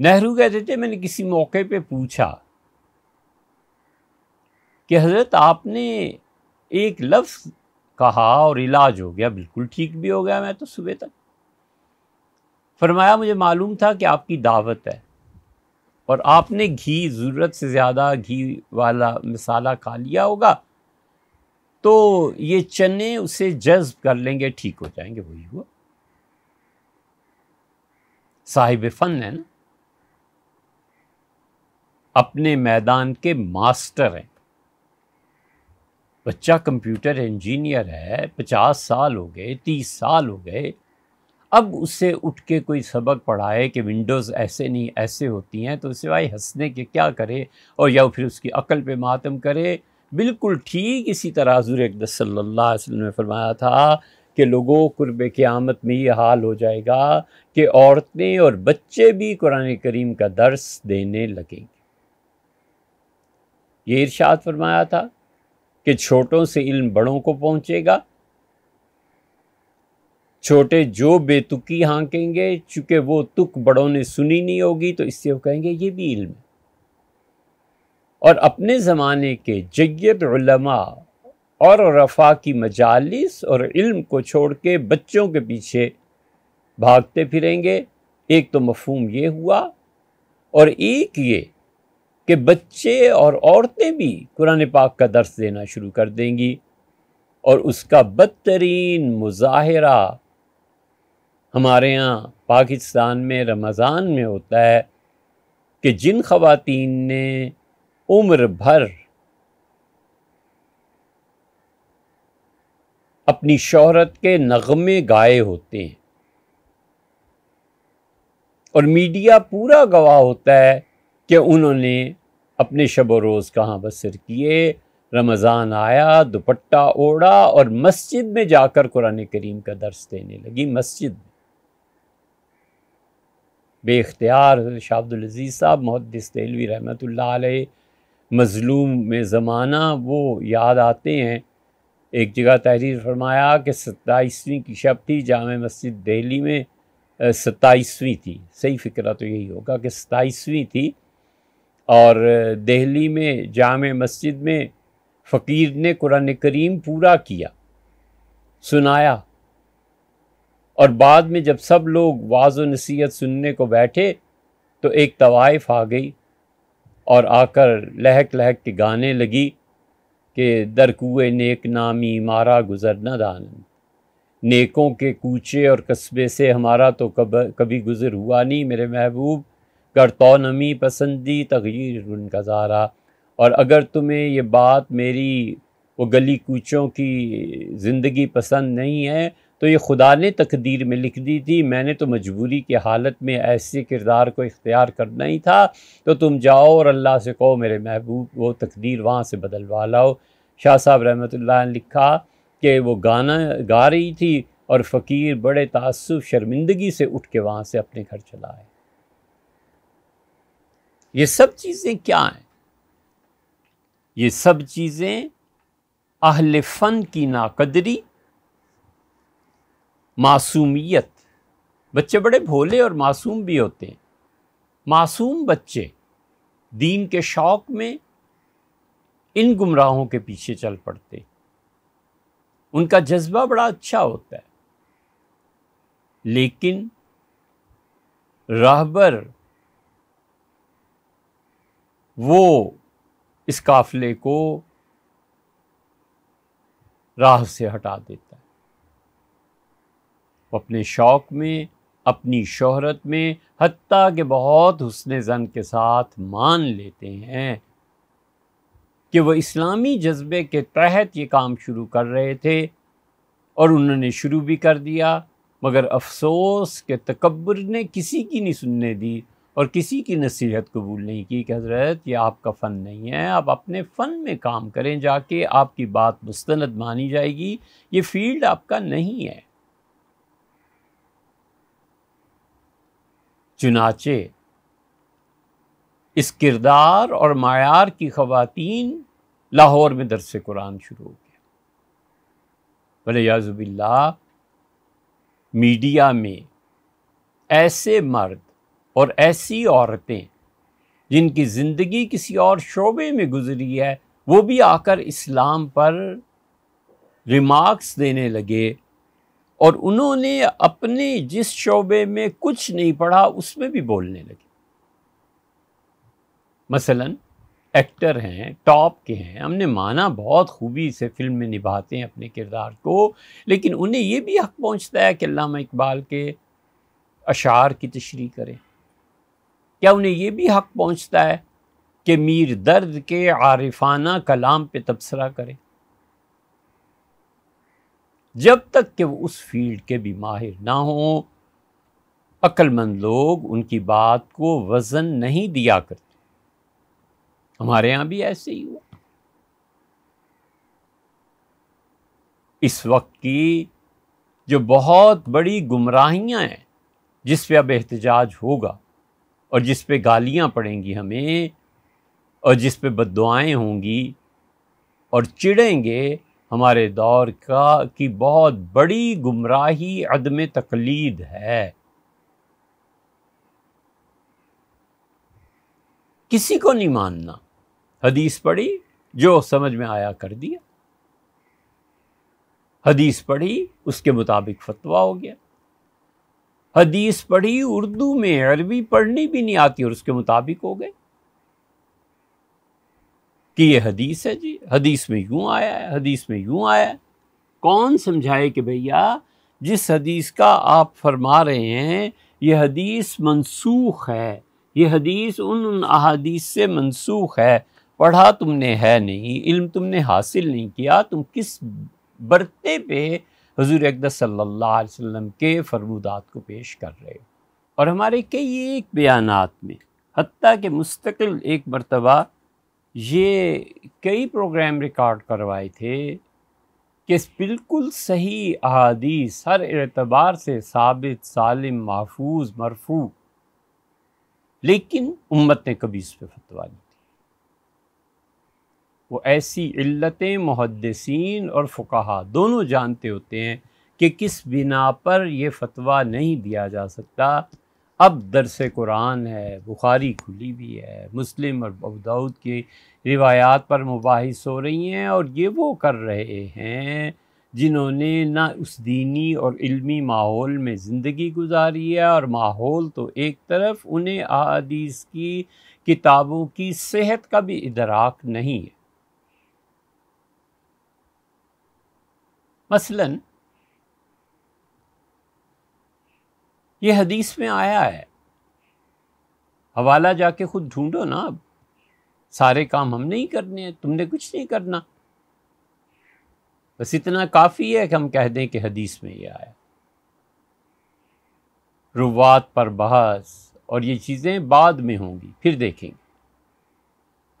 नेहरू कहते थे मैंने किसी मौके पे पूछा कि हज़रत आपने एक लफ्ज़ कहा और इलाज हो गया बिल्कुल ठीक भी हो गया मैं तो सुबह तक फरमाया मुझे मालूम था कि आपकी दावत है और आपने घी ज़रूरत से ज़्यादा घी वाला मसाला खा लिया होगा तो ये चने उसे जज्ब कर लेंगे ठीक हो जाएंगे वही हुआ साहिब फ़न है ना अपने मैदान के मास्टर हैं बच्चा कंप्यूटर इंजीनियर है पचास साल हो गए तीस साल हो गए अब उससे उठ के कोई सबक पढ़ाए कि विंडोज़ ऐसे नहीं ऐसे होती हैं तो सिवाय हंसने के क्या करे और या फिर उसकी अकल पे मातम करे बिल्कुल ठीक इसी तरह हजूर अकदस सल्ला ने फरमाया था कि लोगों कुर्ब क़्यामत में ये हाल हो जाएगा कि औरतें और बच्चे भी कुरान करीम का दर्स देने लगेंगे ये इर्शाद फरमाया था कि छोटों से इल्म बड़ों को पहुंचेगा छोटे जो बेतुकी हांकेंगे चूंकि वो तुक बड़ों ने सुनी नहीं होगी तो इससे वो कहेंगे ये भी इल्म और अपने ज़माने के जय्यत उलमा और रफ़ा की मजालिस और इल्म को छोड़ के बच्चों के पीछे भागते फिरेंगे एक तो मफहूम ये हुआ और एक ये कि बच्चे और औरतें भी कुरान पाक का दर्स देना शुरू कर देंगी और उसका बदतरीन मुजाहरा हमारे यहाँ पाकिस्तान में रमज़ान में होता है कि जिन ख़वातीन ने उम्र भर अपनी शहरत के नगमे गाए होते हैं और मीडिया पूरा गवाह होता है कि उन्होंने अपने शब व रोज़ कहाँ बसर किए रमज़ान आया दुपट्टा ओढ़ा और मस्जिद में जाकर कुरान करीम का दर्स देने लगी मस्जिद में बेख्तियार शाहब्दुलज़ीज़ साहब मुहदस तेलवी रहमत मज़लूम में ज़माना वो याद आते हैं एक जगह तहरीर फरमाया कि सत्ताईसवीं की शब थी जाम मस्जिद दिल्ली में सत्ताईसवीं थी सही फिक्रा तो यही होगा कि सत्ताईसवीं थी और दिल्ली में जाम मस्जिद में फ़कीर ने कुरान करीम पूरा किया सुनाया और बाद में जब सब लोग वाज नसीहत सुनने को बैठे तो एक तवाइफ आ गई और आकर लहक लहक के गाने लगी कि दरकुए नेक नामी मारा गुज़रना दानम नेकों के कूचे और कस्बे से हमारा तो कब कभी गुज़र हुआ नहीं मेरे महबूब कर तो नमी पसंदी तगीर उनका और अगर तुम्हें ये बात मेरी वो गली कूचों की ज़िंदगी पसंद नहीं है तो ये खुदा ने तकदीर में लिख दी थी मैंने तो मजबूरी की हालत में ऐसे किरदार को इख्तियार करना ही था तो तुम जाओ और अल्लाह से कहो मेरे महबूब वो तकदीर वहाँ से बदलवा लाओ शाह साहब रहमत ने लिखा कि वो गाना गा रही थी और फ़कीर बड़े तसब शर्मिंदगी से उठ के वहाँ से अपने घर चला आए ये सब चीज़ें क्या हैं ये सब चीज़ें अहल फ़न की नाकदरी मासूमियत बच्चे बड़े भोले और मासूम भी होते हैं मासूम बच्चे दीन के शौक़ में इन गुमराहों के पीछे चल पड़ते उनका जज्बा बड़ा अच्छा होता है लेकिन राहबर वो इस काफिले को राह से हटा देता है वो अपने शौक में अपनी शोहरत में हती के बहुत हुसन ज़न के साथ मान लेते हैं कि वह इस्लामी जज्बे के तहत ये काम शुरू कर रहे थे और उन्होंने शुरू भी कर दिया मगर अफसोस के तकबर ने किसी की नहीं सुनने दी और किसी की नसीहत कबूल नहीं की कि हज़रत ये आपका फ़न नहीं है आप अपने फ़न में काम करें जाके आपकी बात मुस्तंद मानी जाएगी ये फील्ड आपका नहीं है चुनाचे इस किरदार और मायार की खवतिन लाहौर में दरस कुरान शुरू हो गया भले याजुबिल्ला मीडिया में ऐसे मर्द और ऐसी औरतें जिनकी ज़िंदगी किसी और शोबे में गुजरी है वो भी आकर इस्लाम पर रिमार्क्स देने लगे और उन्होंने अपने जिस शोबे में कुछ नहीं पढ़ा उसमें भी बोलने लगे मसलन एक्टर हैं टॉप के हैं हमने माना बहुत खूबी से फिल्म में निभाते हैं अपने किरदार को लेकिन उन्हें यह भी हक पहुंचता है कि इकबाल के अशार की तशरी करें क्या उन्हें ये भी हक पहुंचता है कि मीर दर्द के आरिफाना कलाम पे तबसरा करें जब तक कि वो उस फील्ड के भी माहिर ना हों अक्लमंद लोग उनकी बात को वज़न नहीं दिया करते हमारे यहाँ भी ऐसे ही हुआ इस वक्त की जो बहुत बड़ी गुमराहियाँ हैं जिस पे अब एहतजाज होगा और जिस पे गालियाँ पड़ेंगी हमें और जिस पे बदुआएँ होंगी और चिड़ेंगे हमारे दौर का कि बहुत बड़ी गुमराही अदम तकलीद है किसी को नहीं मानना हदीस पढ़ी जो समझ में आया कर दिया हदीस पढ़ी उसके मुताबिक फतवा हो गया हदीस पढ़ी उर्दू में अरबी पढ़नी भी नहीं आती और उसके मुताबिक हो गए कि ये हदीस है जी हदीस में यूं आया है हदीस में यूं आया है कौन समझाए कि भैया जिस हदीस का आप फरमा रहे हैं ये हदीस मनसूख है ये हदीस उन उन अहादीस से मनसूख है पढ़ा तुमने है नहीं इल्म तुमने हासिल नहीं किया तुम किस बरते पे हजूर अकदस सल्लल्लाहु अलैहि वसल्लम के फरमूदात को पेश कर रहे हो और हमारे कई एक बयान में हती के मुस्तकिल एक मरतबा ये कई प्रोग्राम रिकॉर्ड करवाए थे कि बिल्कुल सही अहदीस हर एतबार से साबित सालिम महफूज मरफू लेकिन उम्मत ने कभी इस पर फतवा नहीं वो ऐसी इल्लतें मुहदसिन और फ़ुकाहा दोनों जानते होते हैं कि किस बिना पर यह फतवा नहीं दिया जा सकता अब दरस कुरान है बुखारी खुली भी है मुस्लिम और अबूदाऊद की रिवायात पर मुबास हो रही हैं और ये वो कर रहे हैं जिन्होंने ना उस दीनी और इल्मी माहौल में ज़िंदगी गुजारी है और माहौल तो एक तरफ उन्हें अदीस की किताबों की सेहत का भी इदराक नहीं है मसलन ये हदीस में आया है हवाला जाके खुद ढूंढो ना अब सारे काम हम नहीं करने हैं तुमने कुछ नहीं करना बस इतना काफ़ी है कि हम कह दें कि हदीस में ये आया रुवात पर बहस और ये चीज़ें बाद में होंगी फिर देखेंगे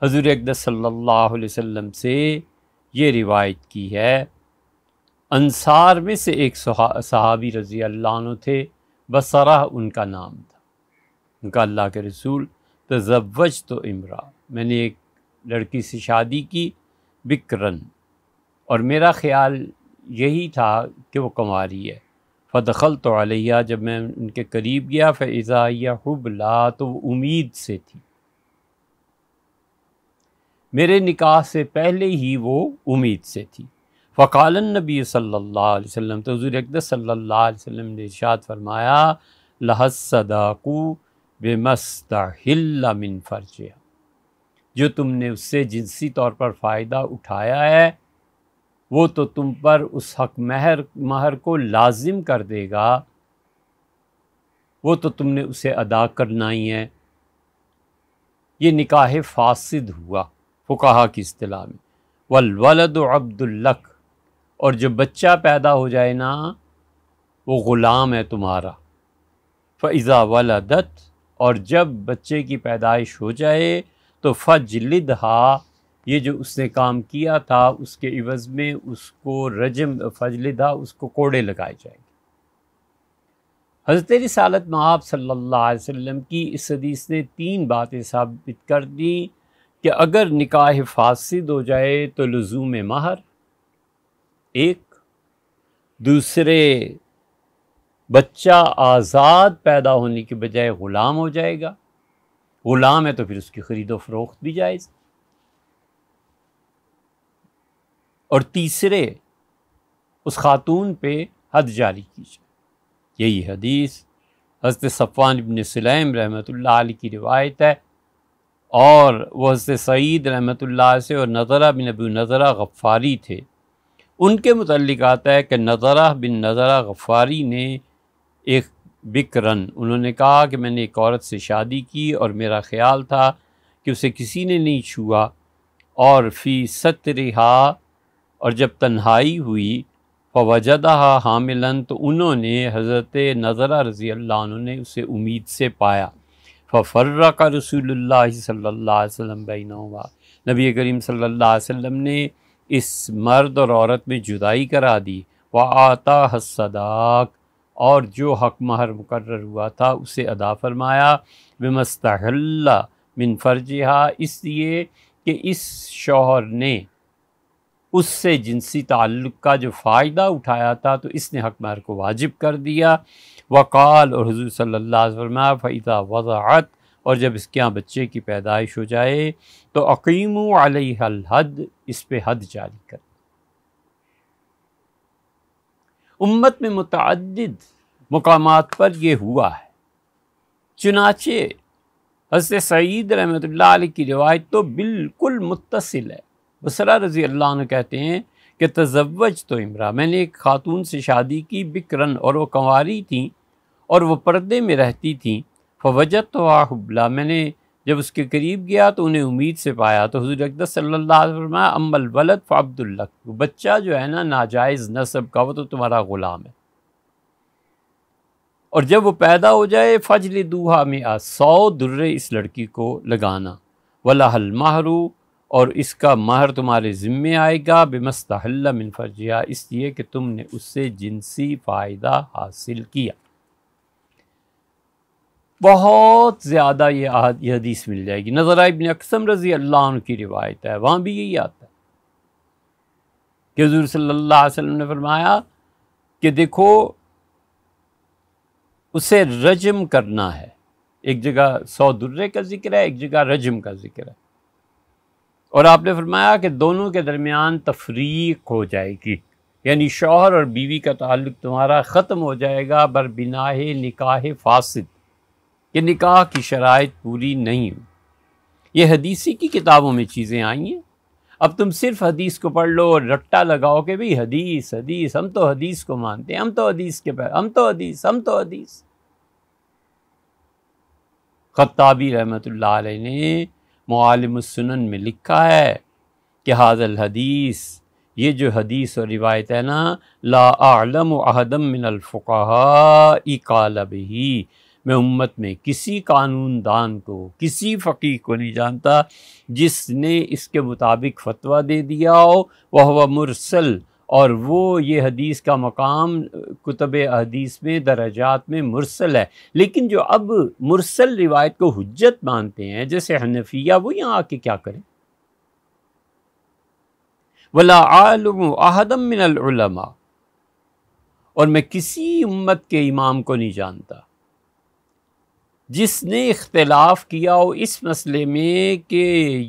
हजूर अकदर सल्लल्लाहु अलैहि वसल्लम से ये रिवायत की है अंसार में से एक सहाबी रज़ी अल्लाह थे बसरा उनका नाम था उनका अल्लाह के रसूल तजवज तो इमरा मैंने एक लड़की से शादी की बिक्रन और मेरा ख्याल यही था कि वो कंवारी है फ़दखल तो अलिया जब मैं उनके करीब गया फ़ैज़ा या हबला तो वो उम्मीद से थी मेरे निकाह से पहले ही वो उम्मीद से थी फ़कालन नबी सल्लल्लाहु अलैहि वसल्लम तो हजूर अकदर सल्लल्लाहु अलैहि वसल्लम ने इरशाद फरमाया लहसदाकू बेमस्तिल मिन फ़र्जिया जो तुमने उससे जिनसी तौर पर फ़ायदा उठाया है वो तो तुम पर उस हक महर महर को लाजिम कर देगा वो तो तुमने उसे अदा करना ही है ये निकाह फासिद हुआ फ़ुकाहा की अतलाह में वलवलद अब्दुल्लक और जब बच्चा पैदा हो जाए ना वो ग़ुलाम है तुम्हारा फ़ैज़ा दत्त और जब बच्चे की पैदाइश हो जाए तो हा ये जो उसने काम किया था उसके इवज़ में उसको रजम फजलिदा उसको कोड़े लगाए जाएंगे हज़रत रसालत महाब सल्लल्लाहु अलैहि वसल्लम की इस हदीस ने तीन बातें साबित कर दी कि अगर निकाह फासिद हो जाए तो लजूम महर एक दूसरे बच्चा आज़ाद पैदा होने की बजाय ग़ुलाम हो जाएगा ग़ुलाम है तो फिर उसकी ख़रीद फरोख्त भी जायज़ और तीसरे उस खातून पे हद जारी की जाए यही हदीस हज़रत सफ़ान इबन सलैम रहमत की रिवायत है और वह हज़रत सईद रहमत से और नज़रा बिन अबू नज़रा गफ़ारी थे उनके मतलब आता है कि नज़रा बिन नज़रा गफ़ारी ने एक बिकरन उन्होंने कहा कि मैंने एक औरत से शादी की और मेरा ख्याल था कि उसे किसी ने नहीं छुआ और फ़ी रिहा और जब तन्हाई हुई फवजदहा हामिलन तो उन्होंने हज़रत नज़रा रज़ी अल्लाह ने उसे उम्मीद से पाया फ़र्रा का रसूल सल्ला वसम बैन नबी करीम सल्ला वसम ने इस मर्द और औरत में जुदाई करा दी व आता हसदाक और जो हक महर मुकर हुआ था उसे अदा फरमाया बमस्तहल्ला मिन फर्जहा इसलिए कि इस शौहर ने उससे जिनसी ताल्लुक़ का जो फ़ायदा उठाया था तो इसने हक महर को वाजिब कर दिया वकाल और हजू सल्ला फ़ैदा वज़ात और जब इसके यहाँ बच्चे की पैदाइश हो जाए तो अकीम हद इस पर हद जारी कर उम्मत में मतद मकाम पर यह हुआ है चुनाचे हजरत सईद रहमत की रिवायत तो बिल्कुल मुतसिल है बसरा रजी अल्लाह कहते हैं कि तजवज तो इमरा मैंने एक खातून से शादी की बिकरन और वो कंवारी थी और वो पर्दे में रहती थी फ़वजत तो आहुबला मैंने जब उसके करीब गया तो उन्हें उम्मीद से पाया तो हजूर अकदर सल्ला अम्बल वलद फ़ाबदुल्ला बच्चा जो है ना नाजायज़ सब का वो तो तुम्हारा ग़ुलाम है और जब वो पैदा हो जाए फजल दूहा में आ सौ दुर्रे इस लड़की को लगाना वला हल माहरू और इसका माहर तुम्हारे ज़िम्मे आएगा बेमस्तहल्ला मिनफर्जिया इसलिए कि तुमने उससे जिनसी फ़ायदा हासिल किया बहुत ज़्यादा ये ये हदीस मिल जाएगी नजर इबन अकसम रज़ी अल्लाह की रिवायत है वहाँ भी यही आता है कि हजूर सल्ला वसम ने फरमाया कि देखो उसे रजम करना है एक जगह सौ दुर्रे का जिक्र है एक जगह रजम का जिक्र है और आपने फरमाया कि दोनों के दरमियान तफरीक हो जाएगी यानी शोहर और बीवी का ताल्लुक तुम्हारा ख़त्म हो जाएगा बर बिनाह निकाह फासिद कि निकाह की शराइ पूरी नहीं हुई ये हदीसी की किताबों में चीज़ें आई हैं अब तुम सिर्फ हदीस को पढ़ लो और रट्टा लगाओ कि भाई हदीस हदीस हम तो हदीस को मानते हैं हम तो हदीस के पैर हम तो हदीस हम तो हदीस खत्ताबी रहमत ने मालमसन में लिखा है कि हाजल हदीस ये जो हदीस और रिवायत है ना ला आलम अहदम मिनलफ़ा ही मैं उम्मत में किसी कानून दान को किसी फ़कीर को नहीं जानता जिसने इसके मुताबिक फतवा दे दिया हो वह व मुरसल और वो ये हदीस का मकाम कुतब हदीस में दर्जात में मुरसल है लेकिन जो अब मुरसल रिवायत को हजत मानते हैं जैसे हनफिया वो यहाँ आके क्या करें वला आलम आहदम और मैं किसी उम्मत के इमाम को नहीं जानता जिसने इख्तलाफ किया हो इस मसले में कि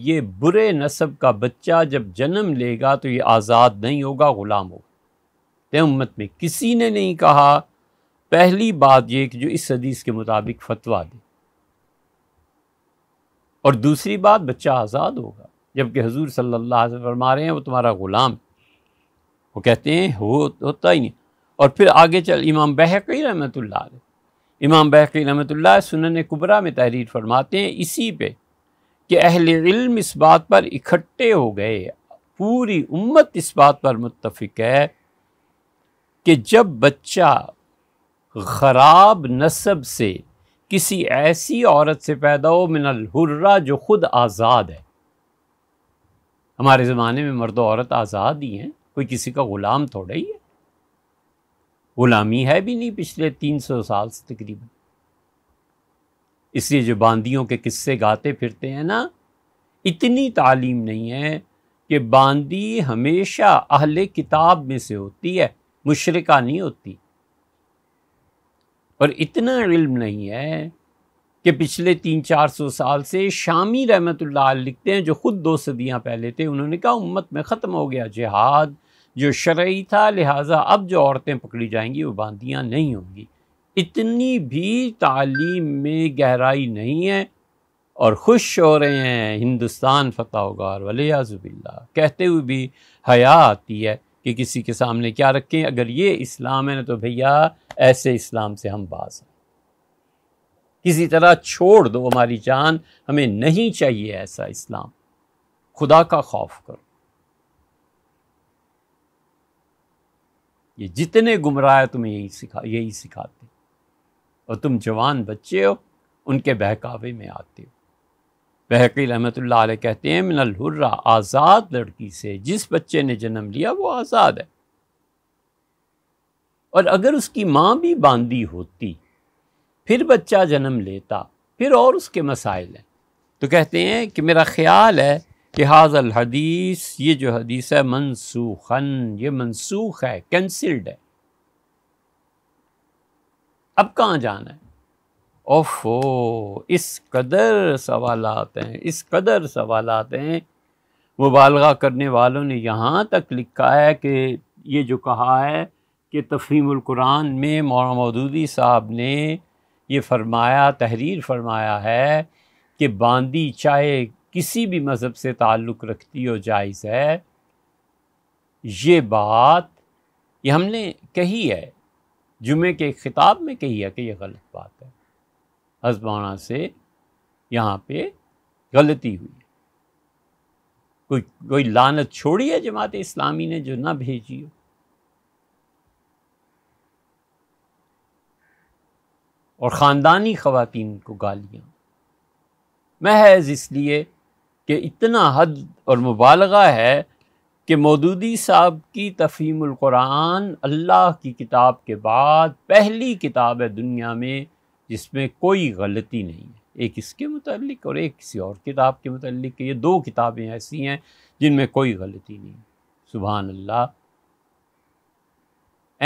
ये बुरे नसब का बच्चा जब जन्म लेगा तो ये आज़ाद नहीं होगा ग़ुलाम होगा उम्मत में किसी ने नहीं कहा पहली बात यह कि जो इस हदीस के मुताबिक फतवा दे और दूसरी बात बच्चा आज़ाद होगा जबकि हजूर सल्ला फरमा रहे हैं वो तुम्हारा ग़ुलाम वो कहते हैं हो होता ही नहीं और फिर आगे चल इमाम बहकी रहमत ला इमाम बहकी रहमतुल्लाह सुनन कुबरा में तहरीर फरमाते हैं इसी पे कि अहल इल्म इस बात पर इकट्ठे हो गए पूरी उम्मत इस बात पर मुतफिक है कि जब बच्चा ख़राब नस्ब से किसी ऐसी औरत से पैदा हो मिनल हुर्रा जो ख़ुद आज़ाद है हमारे ज़माने में मर्द औरत आज़ाद ही हैं कोई किसी का ग़ुलाम थोड़ा ही है ग़ुलामी है भी नहीं पिछले तीन सौ साल से तकरीबन इसलिए जो बांदियों के किस्से गाते फिरते हैं ना इतनी तालीम नहीं है कि बांदी हमेशा अहले किताब में से होती है मुशरका नहीं होती और इतना इल्म नहीं है कि पिछले तीन चार सौ साल से शामी रहमत लिखते हैं जो ख़ुद दो सदियां पहले थे उन्होंने कहा उम्मत में ख़त्म हो गया जिहाद जो शर्य था लिहाजा अब जो औरतें पकड़ी जाएंगी वो बांदियाँ नहीं होंगी इतनी भी तालीम में गहराई नहीं है और खुश हो रहे हैं हिंदुस्तान फ़तह होगार वलियाज़ुबिल्ला कहते हुए भी हया आती है कि किसी के सामने क्या रखें अगर ये इस्लाम है ना तो भैया ऐसे इस्लाम से हम बाज हैं किसी तरह छोड़ दो हमारी जान हमें नहीं चाहिए ऐसा इस्लाम खुदा का खौफ करो ये जितने गुमराह है तुम्हें यही सिखा यही सिखाते और तुम जवान बच्चे हो उनके बहकावे में आते हो बहकील रहमतुल्लाह कहते हैं मिनल हुर्रा आज़ाद लड़की से जिस बच्चे ने जन्म लिया वो आज़ाद है और अगर उसकी माँ भी बांधी होती फिर बच्चा जन्म लेता फिर और उसके मसाइल हैं तो कहते हैं कि मेरा ख्याल है कि हाजल हदीस ये जो हदीस है मनसूखन ये मनसूख है कैंसिल्ड है अब कहाँ जाना है ओफो इस कदर सवाल हैं इस कदर सवाल हैं मुबालगा करने वालों ने यहाँ तक लिखा है कि ये जो कहा है कि तफहीमुल्कुरान में मौदूदी साहब ने ये फरमाया तहरीर फरमाया है कि बांदी चाहे किसी भी मज़हब से ताल्लुक़ रखती हो जायज़ है ये बात ये हमने कही है जुमे के ख़िताब में कही है कि यह गलत बात है हजबाना से यहाँ पे गलती हुई कोई कोई लानत छोड़ी है जमात इस्लामी ने जो ना भेजी हो और ख़ानदानी ख़वातीन को गालियाँ महज इसलिए कि इतना हद और मुबालगा है कि मौदूदी साहब की कुरान अल्लाह की किताब के बाद पहली किताब है दुनिया में जिसमें कोई गलती नहीं है एक इसके मतलब और एक किसी और किताब के मतलब ये दो किताबें ऐसी हैं जिनमें कोई गलती नहीं सुबहान अल्लाह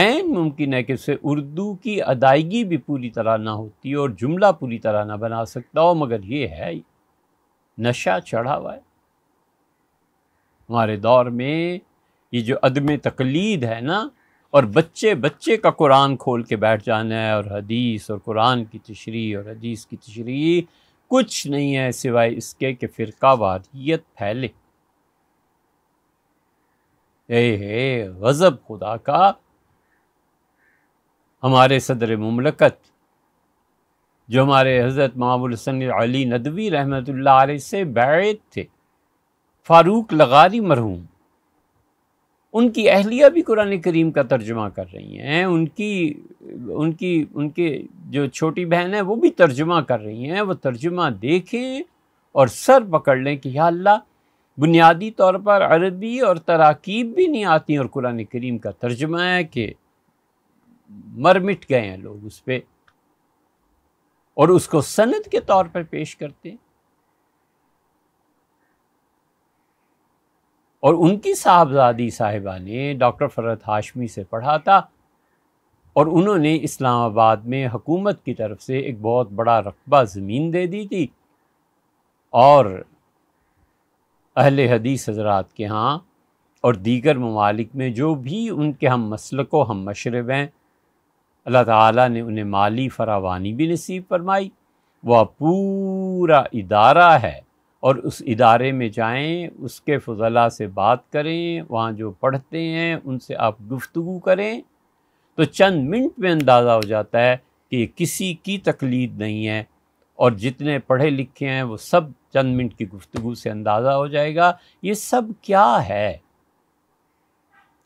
एन मुमकिन है कि उसे उर्दू की अदायगी भी पूरी तरह ना होती और जुमला पूरी तरह ना बना सकता हो मगर ये है नशा चढ़ा हुआ है हमारे दौर में ये जो अदम तकलीद है ना और बच्चे बच्चे का कुरान खोल के बैठ जाना है और हदीस और कुरान की तशरी और हदीस की तशरी कुछ नहीं है सिवाय इसके कि फ़िरका वारियत फैले हे गज़ब खुदा का हमारे सदर ममलकत जो हमारे हज़रत हसन अली नदवी रहमत आ से बैत थे फ़ारूक लगारी मरहूम उनकी अहलिया भी कुरान करीम का तर्जुमा कर रही हैं उनकी उनकी उनके जो छोटी बहन है वो भी तर्जुमा कर रही हैं वो तर्जुमा देखें और सर पकड़ लें कि अल्लाह बुनियादी तौर पर अरबी और तराकीब भी नहीं आती और कुरान करीम का तर्जुमा है कि मर मिट गए हैं लोग उस पर और उसको सनद के तौर पर पेश करते हैं और उनकी साहबजादी साहिबा ने डॉक्टर फरहत हाशमी से पढ़ा था और उन्होंने इस्लामाबाद में हकूमत की तरफ से एक बहुत बड़ा रकबा ज़मीन दे दी थी और अहल हदीस हजरात के यहाँ और दीगर ममालिक में जो भी उनके हम मसल को हम मशरब हैं अल्लाह ताला ने उन्हें माली फरावानी भी नसीब फरमाई वह पूरा इदारा है और उस इदारे में जाएं उसके फजला से बात करें वहाँ जो पढ़ते हैं उनसे आप गुफ्तु करें तो चंद मिनट में अंदाज़ा हो जाता है कि किसी की तकलीद नहीं है और जितने पढ़े लिखे हैं वो सब चंद मिनट की गुफ्तु से अंदाज़ा हो जाएगा ये सब क्या है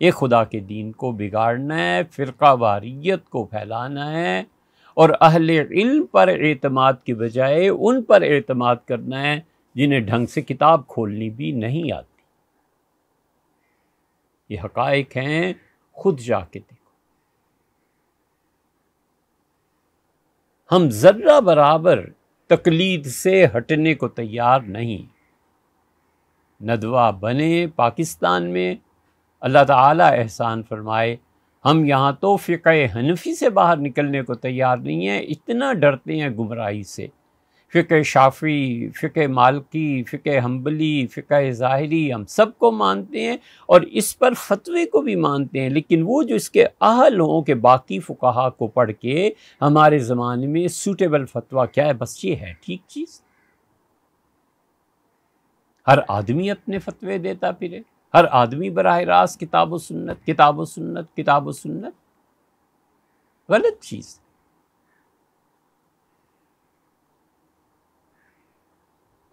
ये खुदा के दीन को बिगाड़ना है फ़िरका वारियत को फैलाना है और अहल इल्म पर अतमाद के बजाय उन पर अतमाद करना है जिन्हें ढंग से किताब खोलनी भी नहीं आती ये हकाइक हैं खुद जाके देखो हम ज़र्रा बराबर तकलीद से हटने को तैयार नहीं नदवा बने पाकिस्तान में अल्लाह ताला एहसान फरमाए हम यहाँ तो फ़िक हनफी से बाहर निकलने को तैयार नहीं हैं इतना डरते हैं गुमराही से फ़िक शाफ़ी फ़िक मालकी फ़िक हम्बली फ़िक ज़ाहरी हम सब को मानते हैं और इस पर फतवे को भी मानते हैं लेकिन वो जो इसके अहल हों के बाकी फ़ुकाहा को पढ़ के हमारे ज़माने में सूटेबल फतवा क्या है बस ये है ठीक चीज़ हर आदमी अपने फतवे देता फिरे हर आदमी बरह रास्त किताब व सुन्नत किताब व सुन्नत किताब व सुन्नत गलत चीज़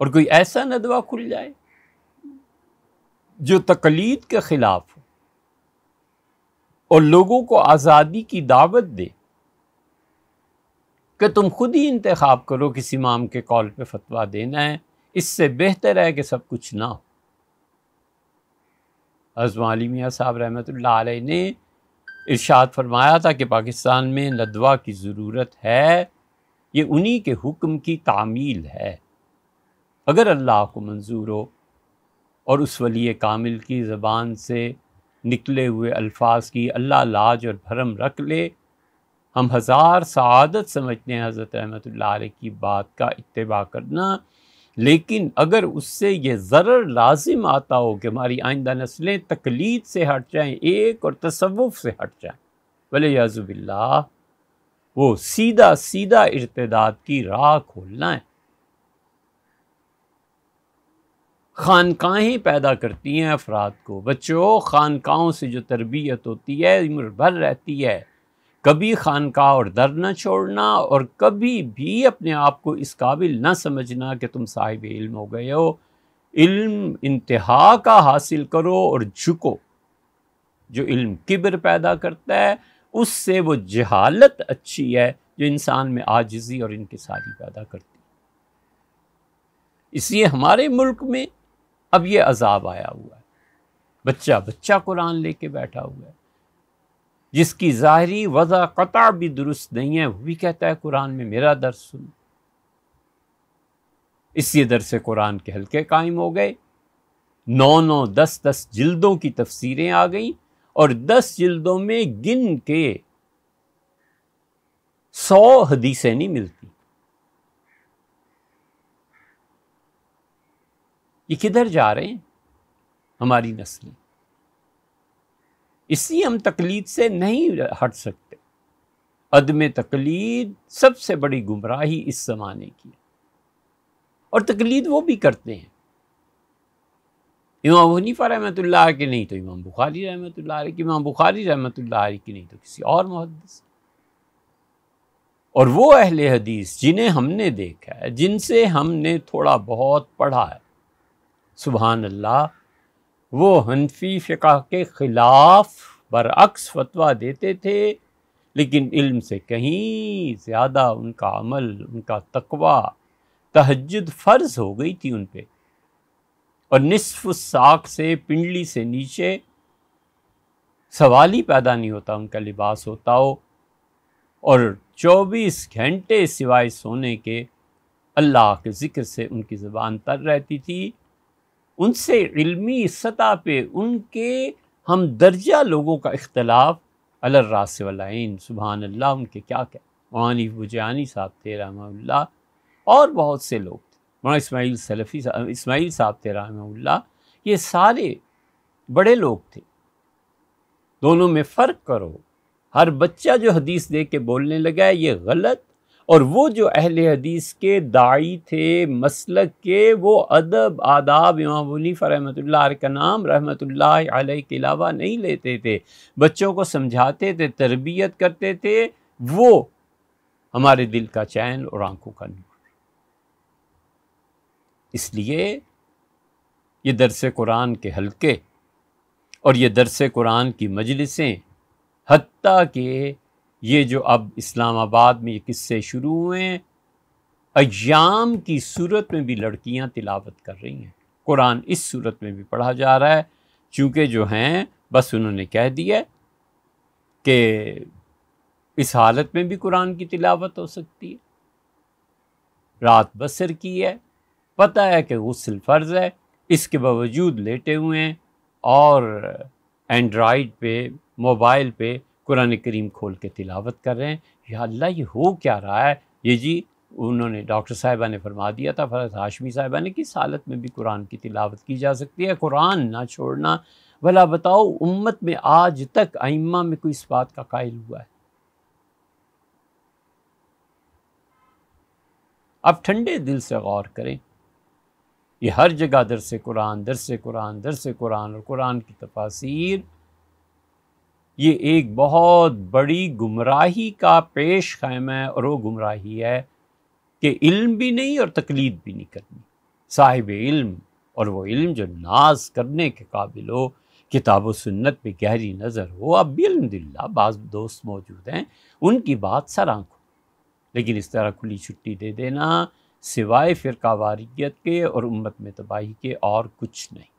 और कोई ऐसा नदवा खुल जाए जो तकलीद के ख़िलाफ़ हो और लोगों को आज़ादी की दावत दे कि तुम खुद ही इंतखाब करो किसी इमाम के कॉल पे फतवा देना है इससे बेहतर है कि सब कुछ ना हो अजमाली मियाँ साहब रहमत ने इर्शाद फरमाया था कि पाकिस्तान में नदवा की ज़रूरत है ये उन्हीं के हुक्म की तामील है अगर अल्लाह को मंजूर हो और उस वली कामिल की ज़बान से निकले हुए अल्फाज की अल्लाह लाज और भरम रख ले हम हज़ार सदत समझते हैं हज़रत रहमत की बात का इतबा करना लेकिन अगर उससे यह ज़र लाजिम आता हो कि हमारी आइंदा नस्लें तकलीद से हट जाएं एक और तसवुफ़ से हट जाएं भले याजुबिल्ला वो सीधा सीधा इर्तदाद की राह खोलना है खानकाहें पैदा करती हैं अफराद को बच्चों खानकाओं से जो तरबियत होती है उम्र भर रहती है कभी खानका और दर न छोड़ना और कभी भी अपने आप को इस काबिल ना समझना कि तुम साहिब इल्म हो गए हो इल्म इंतहा का हासिल करो और झुको जो इल्म किब्र पैदा करता है उससे वो जहालत अच्छी है जो इंसान में आजिज़ी और इनकसारी पैदा करती है इसलिए हमारे मुल्क में अब ये अजाब आया हुआ है बच्चा बच्चा कुरान लेके बैठा हुआ है जिसकी ज़ाहरी वज़ा क़ता भी दुरुस्त नहीं है वो भी कहता है कुरान में मेरा दर सुन इसी से कुरान के हल्के कायम हो गए नौ नौ दस दस जिल्दों की तफसीरें आ गईं और दस जिल्दों में गिन के सौ हदीसें नहीं मिलती ये किधर जा रहे हैं हमारी नस्लें इसी हम तकलीद से नहीं हट सकते अदम तकलीद सबसे बड़ी गुमराही इस ज़माने की और तकलीद वो भी करते हैं इमाम हनीफा रहमत के नहीं तो इमाम बुखारी रहमत की इमाम बुखारी रहमत की नहीं तो किसी और मुहदस और वो अहल हदीस जिन्हें हमने देखा है जिनसे हमने थोड़ा बहुत पढ़ा है सुबह अल्लाह वो हनफी फ़िका के ख़िलाफ़ बरअक्स फतवा देते थे लेकिन इल्म से कहीं ज़्यादा उनका अमल उनका तकवा तहजद फ़र्ज हो गई थी उन पर और नसफ़ साख से पिंडली से नीचे सवाल ही पैदा नहीं होता उनका लिबास होता हो और 24 घंटे सिवाय सोने के अल्लाह के ज़िक्र से उनकी ज़बान तर रहती थी उनसे इलमी सतह पे उनके हम दर्जा लोगों का इख्तलाफ अलर्रासवालैन सुबहान अल्लाह उनके क्या क्या मौलानी बुजानी साहब थे रहमल्ला और बहुत से लोग थे मौलाना इसमाइल सलफ़ी साहब इसमाइल साहब थे रहमल्ला ये सारे बड़े लोग थे दोनों में फ़र्क करो हर बच्चा जो हदीस दे के बोलने लगा है ये गलत और वो जो अहल हदीस के दाई थे मसलक के वो अदब आदाब इमाम मुनीफ़ रहमत का नाम रहमत के अलावा नहीं लेते थे बच्चों को समझाते थे तरबियत करते थे वो हमारे दिल का चैन और आंखों का नूर इसलिए ये दरस कुरान के हलके और ये दरस कुरान की मजलिसें हती के ये जो अब इस्लामाबाद में ये किस्से शुरू हुए हैं अयाम की सूरत में भी लड़कियां तिलावत कर रही हैं कुरान इस सूरत में भी पढ़ा जा रहा है चूँकि जो हैं बस उन्होंने कह दिया कि इस हालत में भी कुरान की तिलावत हो सकती है रात बसर की है पता है कि गसल फ़र्ज़ है इसके बावजूद लेटे हुए हैं और एंड्राइड पे मोबाइल पे कुरान करीम खोल के तिलावत कर रहे हैं या अल्लाह ये हो क्या रहा है ये जी उन्होंने डॉक्टर साहिबा ने फरमा दिया था फरत हाशमी साहिबा ने कि सालत हालत में भी कुरान की तिलावत की जा सकती है कुरान ना छोड़ना भला बताओ उम्मत में आज तक आइम्मा में कोई इस बात का कायल हुआ है आप ठंडे दिल से गौर करें ये हर जगह दर से कुरान दर से कुरान दर से कुरान और कुरान की तफासिर ये एक बहुत बड़ी गुमराही का पेश खैम है और वो गुमराही है कि इल्म भी नहीं और तकलीद भी नहीं करनी साहिब इल्म और वो इल्म जो नाज करने के काबिल हो किताब सुन्नत पे गहरी नज़र हो अब भी अलहमदिल्ला बाज़ दोस्त मौजूद हैं उनकी बात सर आँखों लेकिन इस तरह खुली छुट्टी दे देना सिवाय फ़िरकावारीत के और उम्मत में तबाही के और कुछ नहीं